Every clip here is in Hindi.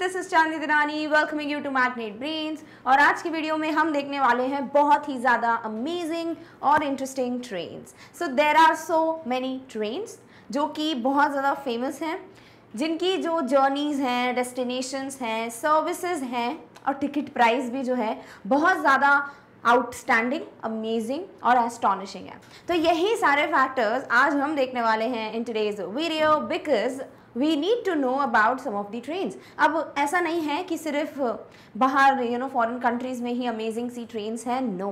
दिस इज चांदी दिरानी welcoming you to Magnet Brains और आज की वीडियो में हम देखने वाले हैं बहुत ही ज़्यादा अमेजिंग और interesting trains so there are so many trains जो कि बहुत ज़्यादा फेमस हैं जिनकी जो जर्नीज हैं डेस्टिनेशंस हैं सर्विसेज हैं और टिकट प्राइस भी जो है बहुत ज़्यादा आउटस्टैंडिंग अमेजिंग और एस्टॉनिशिंग है तो यही सारे फैक्टर्स आज हम देखने वाले हैं in today's video because we need to know about some of the trains अब ऐसा नहीं है कि सिर्फ uh, बाहर यू नो फॉरन कंट्रीज़ में ही अमेजिंग सी ट्रेन्स हैं नो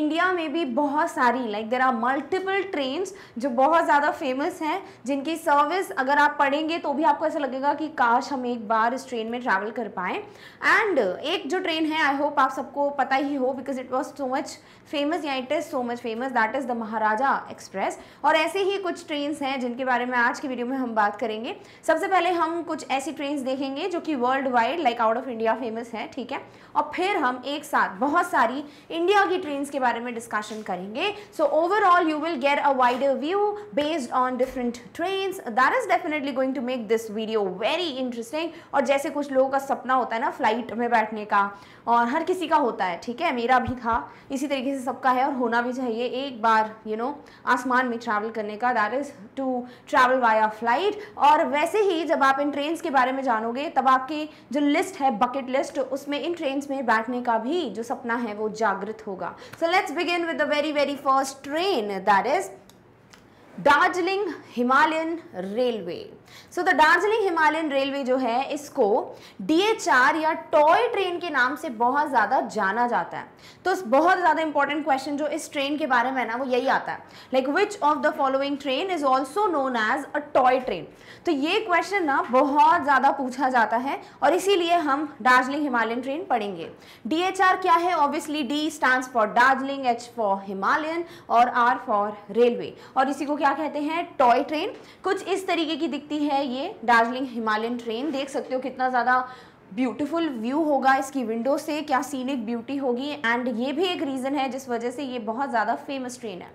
इंडिया में भी बहुत सारी like there are multiple trains जो बहुत ज़्यादा फेमस हैं जिनकी सर्विस अगर आप पढ़ेंगे तो भी आपको ऐसा लगेगा कि काश हम एक बार इस ट्रेन में ट्रैवल कर पाएँ एंड uh, एक जो ट्रेन है आई होप आप सबको पता ही हो because it was so much famous या it is so much famous that is the Maharaja Express और ऐसे ही कुछ ट्रेन हैं जिनके बारे में आज की वीडियो में हम बात करेंगे सबसे पहले हम कुछ ऐसी ट्रेन देखेंगे जो कि world wide like out of India famous है ठीक है और फिर हम एक साथ बहुत सारी इंडिया की ट्रेन के बारे में डिस्कशन करेंगे so overall you will get a wide view based on different trains that is definitely going to make this video very interesting और जैसे कुछ लोगों का सपना होता है ना फ्लाइट में बैठने का और हर किसी का होता है ठीक है मेरा भी था इसी तरीके से सबका है और होना भी चाहिए एक बार यू नो आसमान में ट्रैवल करने का that is to travel via flight और वैसे ही जब आप इन ट्रेन्स के बारे में जानोगे तब आपकी जो लिस्ट है बकेट लिस्ट उसमें इन ट्रेन्स में बैठने का भी जो सपना है वो जागृत होगा so let's begin with the very very first train that is Darjeeling Himalayan railway so the Darjeeling Himalayan railway जो है इसको डीएचआर या टॉय ट्रेन के नाम से बहुत ज़्यादा जाना जाता है तो बहुत ज़्यादा इंपॉर्टेंट क्वेश्चन जो इस ट्रेन के बारे में ना वो यही आता है like which of the following train is also known as a toy train तो ये क्वेश्चन ना बहुत ज़्यादा पूछा जाता है और इसीलिए हम दार्जिलिंग हिमालयन ट्रेन पढ़ेंगे डी क्या है obviously D stand for Darjeeling H for Himalayan और आर फॉर रेलवे और इसी को क्या कहते हैं टॉय ट्रेन कुछ इस तरीके की दिखती है ये दार्जिलिंग हिमालयन ट्रेन देख सकते हो कितना ज़्यादा ब्यूटीफुल व्यू होगा इसकी विंडो से क्या सीनिक ब्यूटी होगी एंड ये भी एक रीज़न है जिस वजह से ये बहुत ज़्यादा फेमस ट्रेन है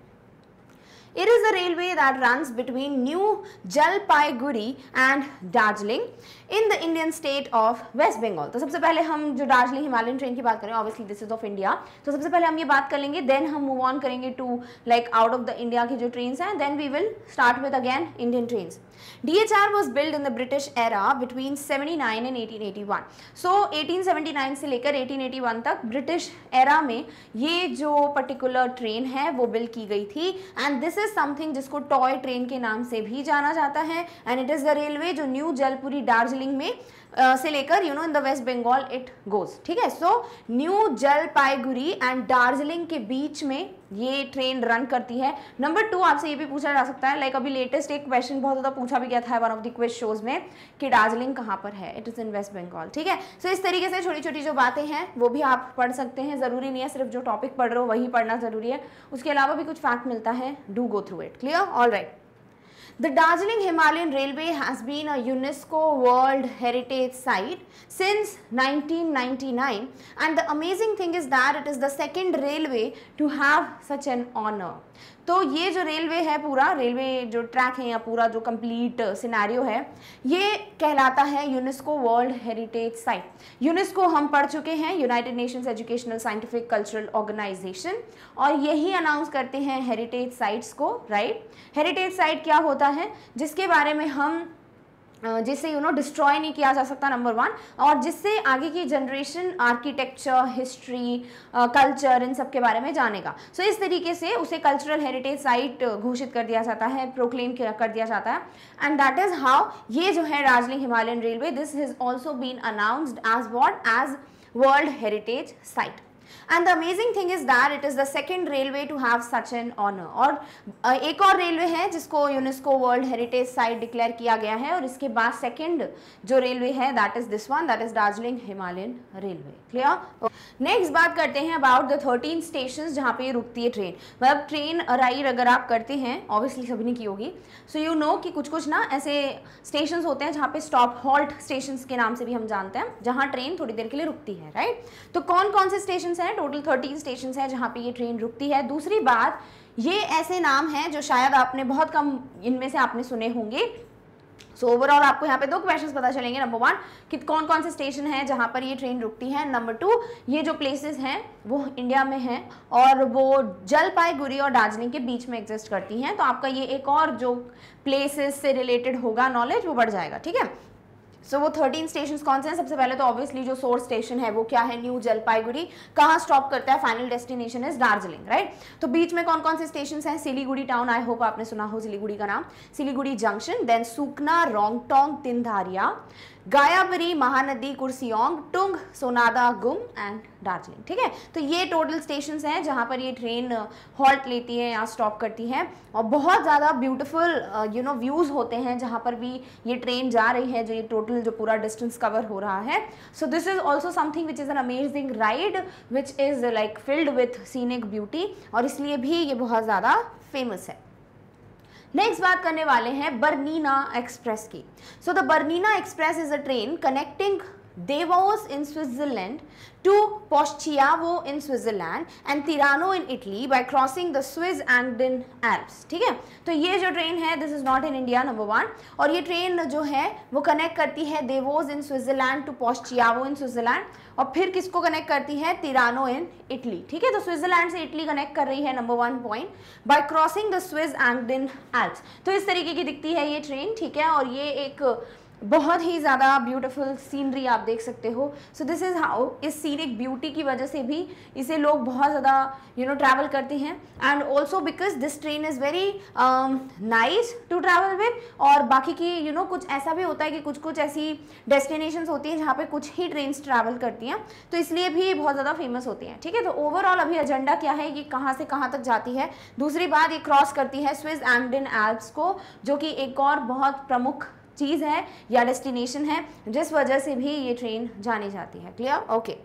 it is a railway that runs between New Jalpaiguri and Darjeeling in the Indian state of West Bengal तो सबसे पहले हम जो दार्जिलिंग हिमालयन ट्रेन की बात करें obviously this is of India तो सबसे पहले हम ये बात कर लेंगे देन हम मूव ऑन करेंगे to like out of the India की जो ट्रेन हैं then we will start with again Indian trains DHR was built in the British era between 79 and 1881. So 1879 से लेकर 1881 तक British era में ये जो particular train है वो build की गई थी and this is something जिसको toy train के नाम से भी जाना जाता है and it is the railway जो New Jalpuri Darjeeling में से लेकर you know in the West Bengal it goes ठीक है so New Jalpaiguri and Darjeeling के बीच में ये ट्रेन रन करती है नंबर टू आपसे ये भी पूछा जा सकता है लाइक like अभी लेटेस्ट एक क्वेश्चन बहुत ज़्यादा पूछा भी गया था one of the quiz shows में कि दार्जिलिंग कहाँ पर है it is in West Bengal ठीक है सो so, इस तरीके से छोटी छोटी जो बातें हैं वो भी आप पढ़ सकते हैं ज़रूरी नहीं है सिर्फ जो टॉपिक पढ़ रहे हो वही पढ़ना ज़रूरी है उसके अलावा भी कुछ फैक्ट मिलता है do go through it clear all right The Darjeeling Himalayan Railway has been a UNESCO World Heritage Site since 1999 and the amazing thing is that it is the second railway to have such an honor. तो ये जो रेलवे है पूरा रेलवे जो ट्रैक है या पूरा जो कंप्लीट सिनेरियो uh, है ये कहलाता है UNESCO world heritage site UNESCO हम पढ़ चुके हैं United Nations Educational Scientific Cultural Organization और यही अनाउंस करते हैं हेरिटेज साइट्स को राइट हेरिटेज साइट क्या होता है जिसके बारे में हम जिसे यू नो डिस्ट्रॉय नहीं किया जा सकता नंबर वन और जिससे आगे की जनरेशन आर्किटेक्चर हिस्ट्री कल्चर इन सब के बारे में जानेगा सो so, इस तरीके से उसे कल्चरल हेरिटेज साइट घोषित कर दिया जाता है प्रोक्लेम कर दिया जाता है एंड दैट इज़ हाउ ये जो है Darjeeling Himalayan railway this has also been announced as what as world heritage site and the amazing thing is that it is the second railway to have such an honour और एक और रेलवे है जिसको UNESCO world heritage site declare किया गया है और इसके बाद सेकेंड जो रेलवे है that is this one that is Darjeeling Himalayan railway clear next बात करते हैं अबाउट द थर्टीन स्टेशन जहाँ पे रुकती है ट्रेन मतलब ट्रेन राइड अगर आप करते हैं ऑब्वियसली सभी ने की होगी सो यू नो कि कुछ कुछ ना ऐसे स्टेशन होते हैं जहाँ पे स्टॉप हॉल्ट स्टेशन के नाम से भी हम जानते हैं जहाँ ट्रेन थोड़ी देर के लिए रुकती है राइट right? तो कौन कौन से स्टेशन स्टेशंस हैं टोटल थर्टीन स्टेशंस हैं जहाँ पे ये ट्रेन रुकती है दूसरी बात ये ऐसे नाम हैं जो शायद आपने बहुत कम इनमें से आपने सुने होंगे सो so ओवरऑल आपको यहाँ पे दो क्वेश्चंस पता चलेंगे नंबर वन कि कौन कौन से स्टेशन हैं जहाँ पर ये ट्रेन रुकती है नंबर टू ये जो प्लेसेस हैं वो इंडिया में हैं और वो जलपाईगुड़ी और दार्जिलिंग के बीच में एग्जिस्ट करती हैं तो आपका ये एक और जो प्लेसेस से रिलेटेड होगा नॉलेज वो बढ़ जाएगा ठीक है सो so, वो थर्टीन स्टेशन कौन से हैं सबसे पहले तो ऑब्वियसली जो सोर्स स्टेशन है वो क्या है न्यू जलपाईगुड़ी कहाँ स्टॉप करता है final destination is Darjeeling right तो बीच में कौन कौन से स्टेशन हैं सिलीगुड़ी टाउन आई होप आपने सुना हो सिलीगुड़ी का नाम Siliguri junction then Sukna Rongtong Tindharia Gayabari Mahanadi Kurseong Tung Sonada Ghum and Darjeeling ठीक है तो ये टोटल स्टेशन हैं जहाँ पर ये ट्रेन हॉल्ट uh, लेती है या स्टॉप करती है और बहुत ज़्यादा ब्यूटिफुल यू नो व्यूज़ होते हैं जहाँ पर भी ये ट्रेन जा रही है जो ये टोटल जो पूरा डिस्टेंस कवर हो रहा है so this is also something which is an amazing ride which is like filled with scenic beauty और इसलिए भी ये बहुत ज़्यादा फेमस है नेक्स्ट बात करने वाले हैं बर्नीना एक्सप्रेस की so the Bernina Express is a train connecting Davos in Switzerland to Poschiavo in Switzerland and Tirano in Italy by crossing the Swiss and Anden Alps. ठीक है तो ये जो ट्रेन है this is not in India number one और ये ट्रेन जो है वो कनेक्ट करती है Davos in Switzerland to Poschiavo in Switzerland और फिर किसको कनेक्ट करती है तिरानो इन इटली ठीक है तो स्विट्जरलैंड से इटली कनेक्ट कर रही है number one point by crossing the Swiss and in Alps तो इस तरीके की दिखती है ये ट्रेन ठीक है और ये एक बहुत ही ज़्यादा ब्यूटीफुल सीनरी आप देख सकते हो सो दिस इज़ हाउ इस सीनिक ब्यूटी की वजह से भी इसे लोग बहुत ज़्यादा यू नो ट्रैवल करते हैं and also because this train is very nice to travel with और बाकी की यू you नो know, कुछ ऐसा भी होता है कि कुछ कुछ ऐसी डेस्टिनेशन होती हैं जहाँ पर कुछ ही ट्रेन ट्रैवल करती हैं तो इसलिए भी बहुत ज़्यादा फेमस होती हैं ठीक है तो ओवरऑल अभी एजेंडा क्या है ये कहाँ से कहाँ तक जाती है दूसरी बात ये क्रॉस करती है स्विस एंगडिन एल्प्स को जो कि एक और बहुत प्रमुख चीज़ है या डेस्टिनेशन है जिस वजह से भी ये ट्रेन जानी जाती है clear okay okay.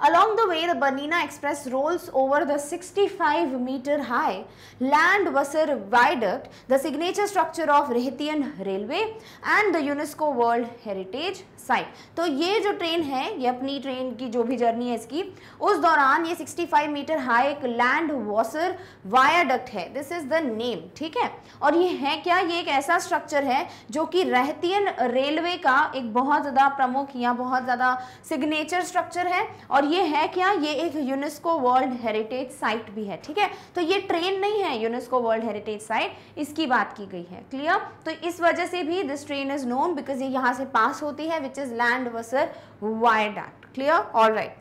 Along the way, the banina Express rolls over the 65 meter high land Landwasser Viaduct, the signature structure of Rehtian Railway and the UNESCO World Heritage Site. तो ये जो train है ये अपनी train की जो भी journey है इसकी उस दौरान ये 65 meter high एक land वॉसर viaduct है this is the name ठीक है और ये है क्या ये एक ऐसा structure है जो कि रहतियन railway का एक बहुत ज़्यादा प्रमुख या बहुत ज़्यादा signature structure है और और ये है क्या ये एक यूनेस्को वर्ल्ड हेरिटेज साइट भी है ठीक है तो ये ट्रेन नहीं है यूनेस्को वर्ल्ड हेरिटेज साइट इसकी बात की गई है क्लियर तो इस वजह से भी this train is known because ये यहाँ से पास होती है which is Landwasser viaduct clear all right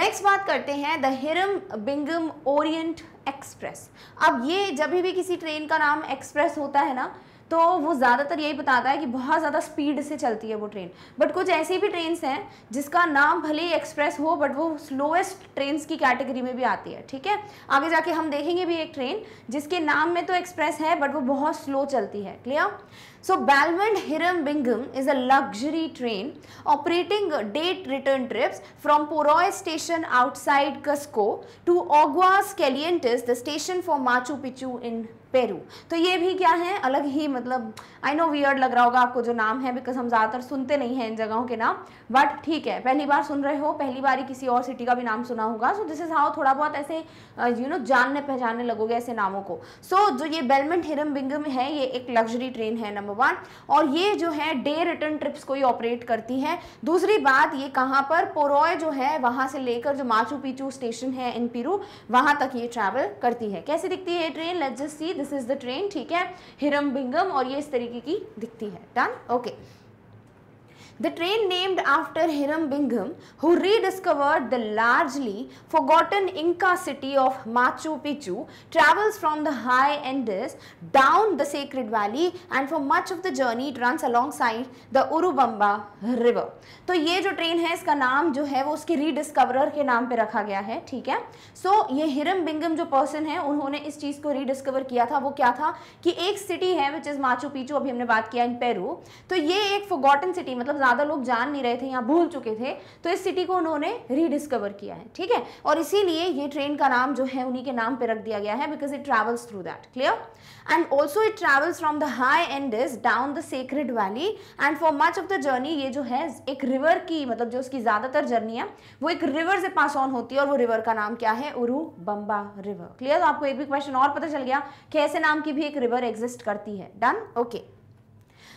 next बात करते हैं the Hiram Bingham Orient Express अब ये जब भी किसी ट्रेन का नाम एक्सप्रेस होता है ना तो वो ज़्यादातर यही बताता है कि बहुत ज़्यादा स्पीड से चलती है वो ट्रेन बट कुछ ऐसी भी ट्रेन्स हैं जिसका नाम भले ही एक्सप्रेस हो बट वो स्लोएस्ट ट्रेन्स की कैटेगरी में भी आती है ठीक है आगे जाके हम देखेंगे भी एक ट्रेन जिसके नाम में तो एक्सप्रेस है बट वो बहुत स्लो चलती है clear so Belmond Hiram Bingham is a luxury train operating day return trips from Poroy station outside Cusco to Aguas Calientes, the station for Machu Picchu in Peru तो ये भी क्या है अलग ही मतलब आई नो वियर्ड लग रहा होगा आपको जो नाम है बिकॉज हम ज़्यादातर सुनते नहीं हैं इन जगहों के नाम बट ठीक है पहली बार सुन रहे हो पहली बार ही किसी और सिटी का भी नाम सुना होगा सो दिस इज़ हाउ थोड़ा बहुत ऐसे यू नो जानने पहचानने लगोगे ऐसे नामों को सो so, जो ये बेलमेंट हिरम बिंगम है ये एक लग्जरी ट्रेन है नंबर वन और ये जो है डे रिटर्न ट्रिप्स को ही ऑपरेट करती है दूसरी बात ये कहाँ पर पोरोय जो है वहाँ से लेकर जो माचू पिचू स्टेशन है इन पिरू वहाँ तक ये ट्रैवल करती है कैसे दिखती है ये train let's just see this is the train ठीक है हिरम बिंगम और ये इस तरीके की दिखती है done okay okay. The train named after Hiram Bingham, who rediscovered the largely forgotten Inca city of Machu Picchu, travels from the high Andes down the sacred valley and for much of the journey it runs alongside the Urubamba river. तो ये जो ट्रेन है इसका नाम जो है वो उसके रीडिस्कवरर के नाम पे रखा गया है ठीक है सो so, ये हिरम बिंगम जो पर्सन है उन्होंने इस चीज़ को रीडिस्कवर किया था वो क्या था कि एक सिटी है विच इज़ माचू पीचू अभी हमने बात किया इन पेरू तो ये एक फोगॉटन सिटी मतलब ज़्यादा लोग जान नहीं रहे थे या भूल चुके थे तो इस सिटी को उन्होंने रीडिस्कवर किया है ठीक है और इसीलिए ये ट्रेन का नाम जो है उन्हीं के नाम पे रख दिया गया है because it travels through that clear and also it travels from the high and is down the sacred valley and for much of the journey ये जो है एक रिवर की मतलब जो उसकी ज़्यादातर जर्नी है वो एक रिवर से पास ऑन होती है और वो रिवर का नाम क्या है उरु बम्बा रिवर क्लियर तो आपको एक भी क्वेश्चन और पता चल गया कि ऐसे नाम की भी एक रिवर एग्जिस्ट करती है done okay okay.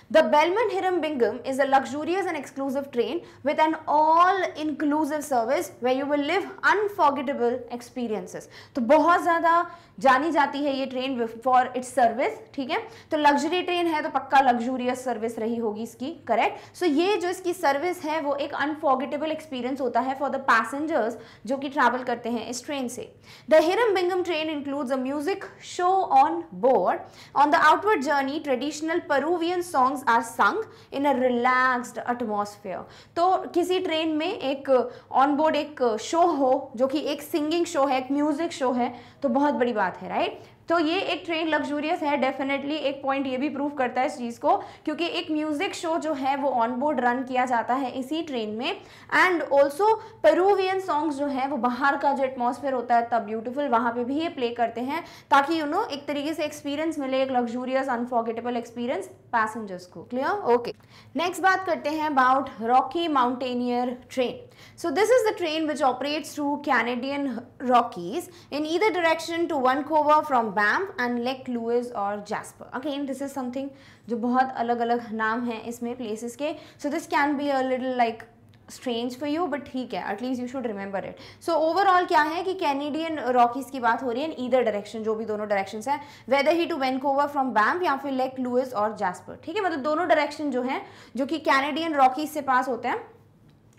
The Bellman Hiram Bingham is a luxurious and exclusive train with an all-inclusive service where you will live unforgettable experiences. तो बहुत ज़्यादा जानी जाती है ये ट्रेन फॉर इट्स सर्विस ठीक है तो लग्जरी ट्रेन है तो पक्का लग्जूरियस सर्विस रही होगी इसकी करेक्ट सो so, ये जो इसकी सर्विस है वो एक अनफॉर्गेटेबल एक्सपीरियंस होता है फॉर द पैसेंजर्स जो कि ट्रैवल करते हैं इस ट्रेन से the Hiram Bingham train includes a music show on board on the outward journey traditional Peruvian songs songs are sung in a relaxed atmosphere तो किसी ट्रेन में एक ऑन बोर्ड एक शो हो जो कि एक सिंगिंग शो है एक म्यूज़िक शो है तो बहुत बड़ी बात है राइट तो ये एक ट्रेन लग्जूरियस है डेफिनेटली एक पॉइंट ये भी प्रूव करता है इस चीज़ को क्योंकि एक म्यूजिक शो जो है वो ऑन बोर्ड रन किया जाता है इसी ट्रेन में एंड ऑल्सो पेरूवियन सॉन्ग्स जो है वो बाहर का जो एटमोसफेयर होता है तब ब्यूटिफुल वहाँ पर भी ये प्ले करते हैं ताकि यू you नो know, एक तरीके से एक्सपीरियंस मिले एक लग्जूरियस अनफॉर्गेटेबल एक्सपीरियंस पैसेंजर्स को क्लियर ओके नेक्स्ट बात करते हैं about Rocky Mountaineer train So this is the train which operates through Canadian Rockies in either direction to Vancouver from Banff and Lake Louise or Jasper. Again, this is something जो बहुत अलग अलग नाम है इसमें places के. So this can be a little like strange for you but ठीक है least you should remember it. So overall क्या है कि Canadian Rockies की बात हो रही है in either direction, जो भी दोनों directions हैं whether he to Vancouver from बैम्प या फिर Lake लुइस और Jasper. ठीक है मतलब दोनों direction जो हैं जो कि Canadian Rockies से पास होते हैं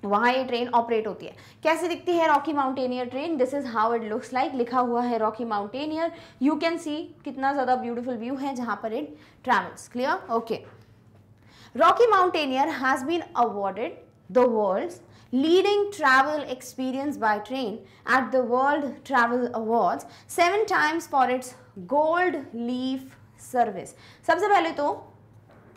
वहाँ ये ट्रेन ऑपरेट होती है कैसे दिखती है Rocky Mountaineer train this is how it looks like लिखा हुआ है Rocky Mountaineer you can see कितना ज़्यादा ब्यूटीफुल व्यू है जहाँ पर it travels clear okay Rocky Mountaineer has been awarded the world leading travel experience by train at the world travel Awards seven times for its gold leaf service सबसे पहले तो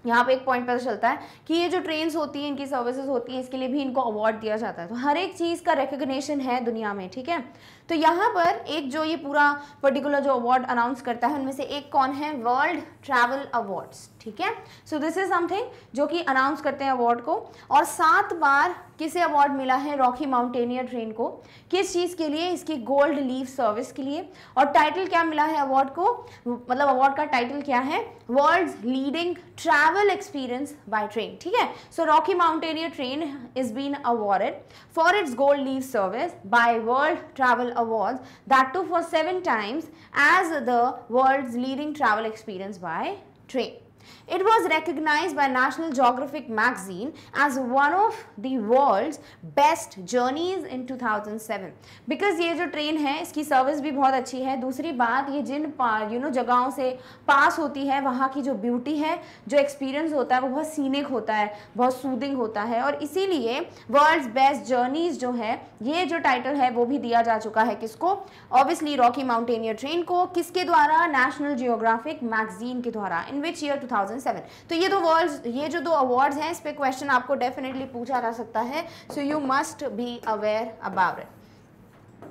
यहाँ पे एक पॉइंट पता चलता है कि ये जो ट्रेन होती हैं इनकी सर्विसेज होती हैं इसके लिए भी इनको अवार्ड दिया जाता है तो हर एक चीज़ का रिकग्निशन है दुनिया में ठीक है तो यहाँ पर एक जो ये पूरा पर्टिकुलर जो अवार्ड अनाउंस करता है उनमें से एक कौन है वर्ल्ड ट्रैवल अवार्ड्स ठीक है सो दिस इज समथिंग जो कि अनाउंस करते हैं अवार्ड को और सात बार किसे अवार्ड मिला है रॉकी माउंटेनियर ट्रेन को किस चीज़ के लिए इसकी गोल्ड लीव सर्विस के लिए और टाइटल क्या मिला है अवार्ड को मतलब अवार्ड का टाइटल क्या है world leading travel experience by train ठीक है so Rocky Mountaineer train is been awarded for its gold leave service by world travel awards that too for 7 times as the world's leading travel experience by train. It was recognized by National Geographic magazine as one of the world's best journeys in 2007 because ये जो ट्रेन है इसकी सर्विस भी बहुत अच्छी है दूसरी बात ये जिन यू नो जगहों से पास होती है वहाँ की जो ब्यूटी है जो एक्सपीरियंस होता है वो बहुत सीनिक होता है बहुत सूदिंग होता है और इसीलिए वर्ल्ड्स बेस्ट जर्नीज जो है ये जो टाइटल है वो भी दिया जा चुका है किसको ऑब्वियसली रॉकी माउंटेनियर ट्रेन को किसके द्वारा नेशनल जियोग्राफिक मैगजीन के द्वारा इन विच ईयर टू 2007 तो ये दो वर्ल्ड ये जो दो अवार्ड्स हैं इस पर क्वेश्चन आपको डेफिनेटली पूछा जा सकता है so you must be aware about it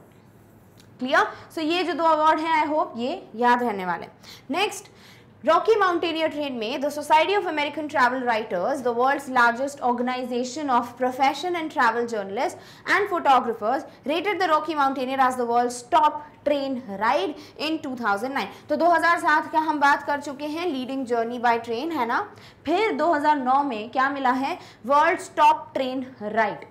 clear so ये जो दो अवार्ड हैं आई होप ये याद रहने वाले नेक्स्ट Rocky Mountaineer Train में the Society of American Travel Writers, the world's largest organization of profession and travel journalists and photographers, rated the Rocky Mountaineer as the world's top train ride इन 2009 तो 2007 का हम बात कर चुके हैं लीडिंग जर्नी बाय ट्रेन है ना फिर 2009 में क्या मिला है वर्ल्ड्स टॉप ट्रेन राइड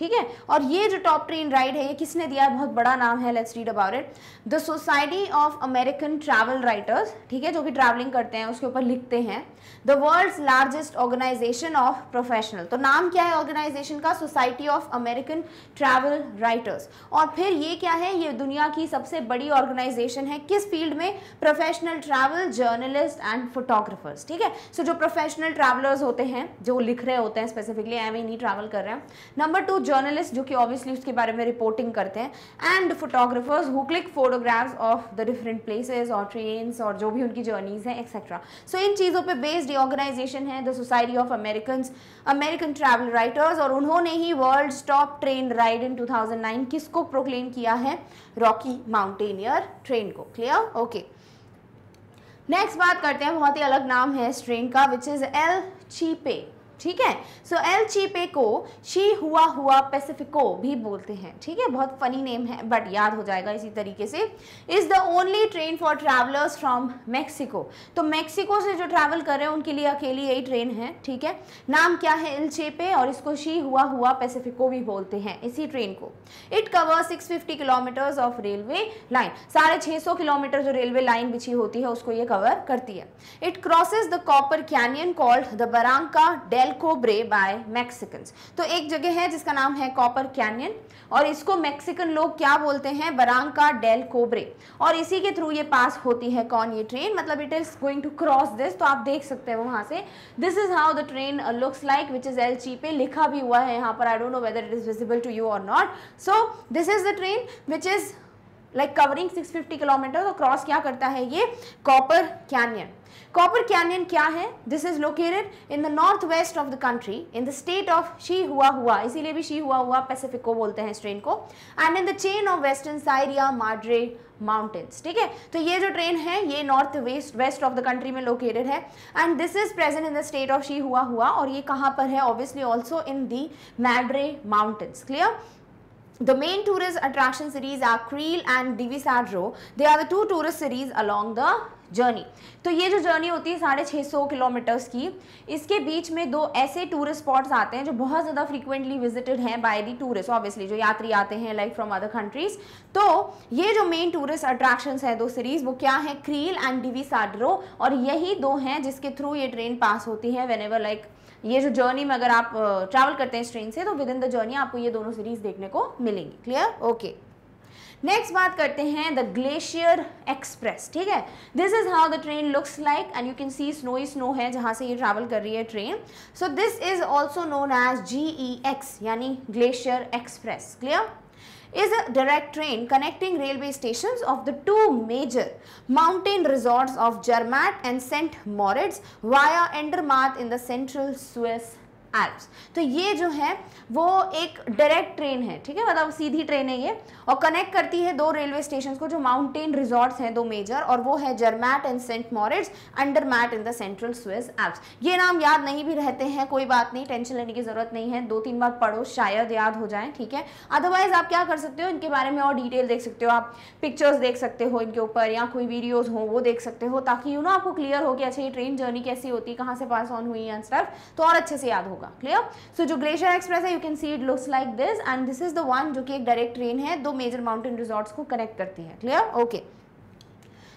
ठीक है और ये जो टॉप ट्रेन राइड है ये किसने दिया बहुत बड़ा नाम है let's read about it the society of American travel writers ठीक है जो कि ट्रैवलिंग करते हैं उसके ऊपर लिखते हैं the world largest organization of professional तो नाम क्या है ऑर्गेनाइजेशन का society of American travel writers और फिर ये क्या है ये दुनिया की सबसे बड़ी ऑर्गेनाइजेशन है किस फील्ड में professional travel journalist and photographers ठीक है सो so, जो प्रोफेशनल ट्रैवलर्स होते हैं जो लिख रहे होते हैं स्पेसिफिकली आई मीन ही ट्रैवल कर रहे हैं नंबर टू जर्नलिस्ट जो कि ऑब्वियसली उसके बारे में रिपोर्टिंग करते हैं and photographers who click photographs of the different places और ट्रेन और जो भी उनकी जर्नीज हैं एक्सेट्रा सो इन चीज़ों पर बेस्ड ये ऑर्गेनाइजेशन है the society of American American travel writers और उन्होंने ही वर्ल्ड स्टॉप ट्रेन राइड इन 2009 किसको प्रोक्लेम किया है रॉकी माउंटेनियर ट्रेन को क्लियर ओके okay. नेक्स्ट बात करते हैं बहुत ही अलग नाम है इस ट्रेन का विच इज़ एल चीपे ठीक है सो एल चीपे को शी हुआ हुआ पेसिफिको भी बोलते हैं ठीक है बहुत फनी नेम है बट याद हो जाएगा इसी तरीके से is the only train for travelers from Mexico तो मेक्सिको से जो ट्रैवल कर रहे हैं उनके लिए अकेली यही ट्रेन है ठीक है नाम क्या है एल चेपे और इसको शी हुआ हुआ पेसिफिको भी बोलते हैं इसी ट्रेन को it cover fifty kilometers of railway line साढ़े छः सौ किलोमीटर जो रेलवे लाइन बिछी होती है उसको ये कवर करती है it crosses the copper canyon called the Barranca del el Cobre by Mexicans तो एक जगह है जिसका नाम है कॉपर कैनियन और इसको मैक्सिकन लोग क्या बोलते हैं बरांका डेल कोब्रे और इसी के थ्रू ये पास होती है कौन ये ट्रेन मतलब it is going to cross this तो आप देख सकते हैं वहां से this is how the train looks like which is El Chepe लिखा भी हुआ है यहाँ पर I don't know whether it is visible to you और not so this is the train which is like covering 650 kilometer तो क्रॉस क्या करता है ये कॉपर कैनियन कॉपर कैनियन क्या है this is located in the north west of the country in the state of Chihuahua इसीलिए भी शी हुआ हुआ पैसिफिक को बोलते हैं इस ट्रेन को and in the chain of western Sierra Madre mountains ठीक है तो ये जो ट्रेन है ये north west west of the country में लोकेटेड है and this is present in the state of Chihuahua और ये कहाँ पर है obviously also in the Madre mountains clear The main tourist attraction cities are Creel and Divisarro. They are the two tourist cities along the journey तो ये जो जर्नी होती है साढ़े छः सौ किलोमीटर्स की इसके बीच में दो ऐसे टूरिस्ट स्पॉट्स आते हैं जो बहुत ज़्यादा फ्रीक्वेंटली विजिटेड हैं बाय दी टूरिस्ट ऑब्वियसली जो यात्री आते हैं लाइक फ्रॉम अदर कंट्रीज तो ये जो मेन टूरिस्ट अट्रैक्शंस हैं दो सीरीज़ वो क्या है क्रील एंड डिवी और यही दो हैं जिसके थ्रू ये ट्रेन पास होती है वेन एवर लाइक ये जो जर्नी में अगर आप ट्रैवल करते हैं इस ट्रेन से तो विद इन द जर्नी आपको ये दोनों सीरीज देखने को मिलेंगी क्लियर ओके नेक्स्ट बात करते हैं द ग्लेशियर एक्सप्रेस ठीक है this is how the train looks like and you can see snow ही स्नो है जहां से ये ट्रैवल कर रही है train so this is also known as G E X यानी glacier express clear is a direct train connecting railway stations of the two major mountain resorts of Zermatt and St. Moritz via Andermatt in the central Swiss Alps तो ये जो है वो एक डायरेक्ट ट्रेन है ठीक है मतलब सीधी ट्रेन है ये और कनेक्ट करती है दो रेलवे स्टेशन को जो माउंटेन रिजॉर्ट्स हैं दो मेजर और वो है Zermatt and Saint Moritz Andermatt in the central Swiss Alps ये नाम याद नहीं भी रहते हैं कोई बात नहीं टेंशन लेने की ज़रूरत नहीं है दो तीन बार पढ़ो शायद याद हो जाए ठीक है अदरवाइज आप क्या कर सकते हो इनके बारे में और डिटेल देख सकते हो आप पिक्चर्स देख सकते हो इनके ऊपर या कोई वीडियोज़ हो वो देख सकते हो ताकि यू नो आपको क्लियर हो कि अच्छा ये ट्रेन जर्नी कैसी होती है कहाँ से पास ऑन हुई है स्टफ तो और अच्छे से याद हो होगा क्लियर सो जो ग्लेशियर एक्सप्रेस है you can see it looks like this and this is the one जो कि एक डायरेक्ट ट्रेन है दो मेजर माउंटेन रिजॉर्ट को कनेक्ट करती है clear okay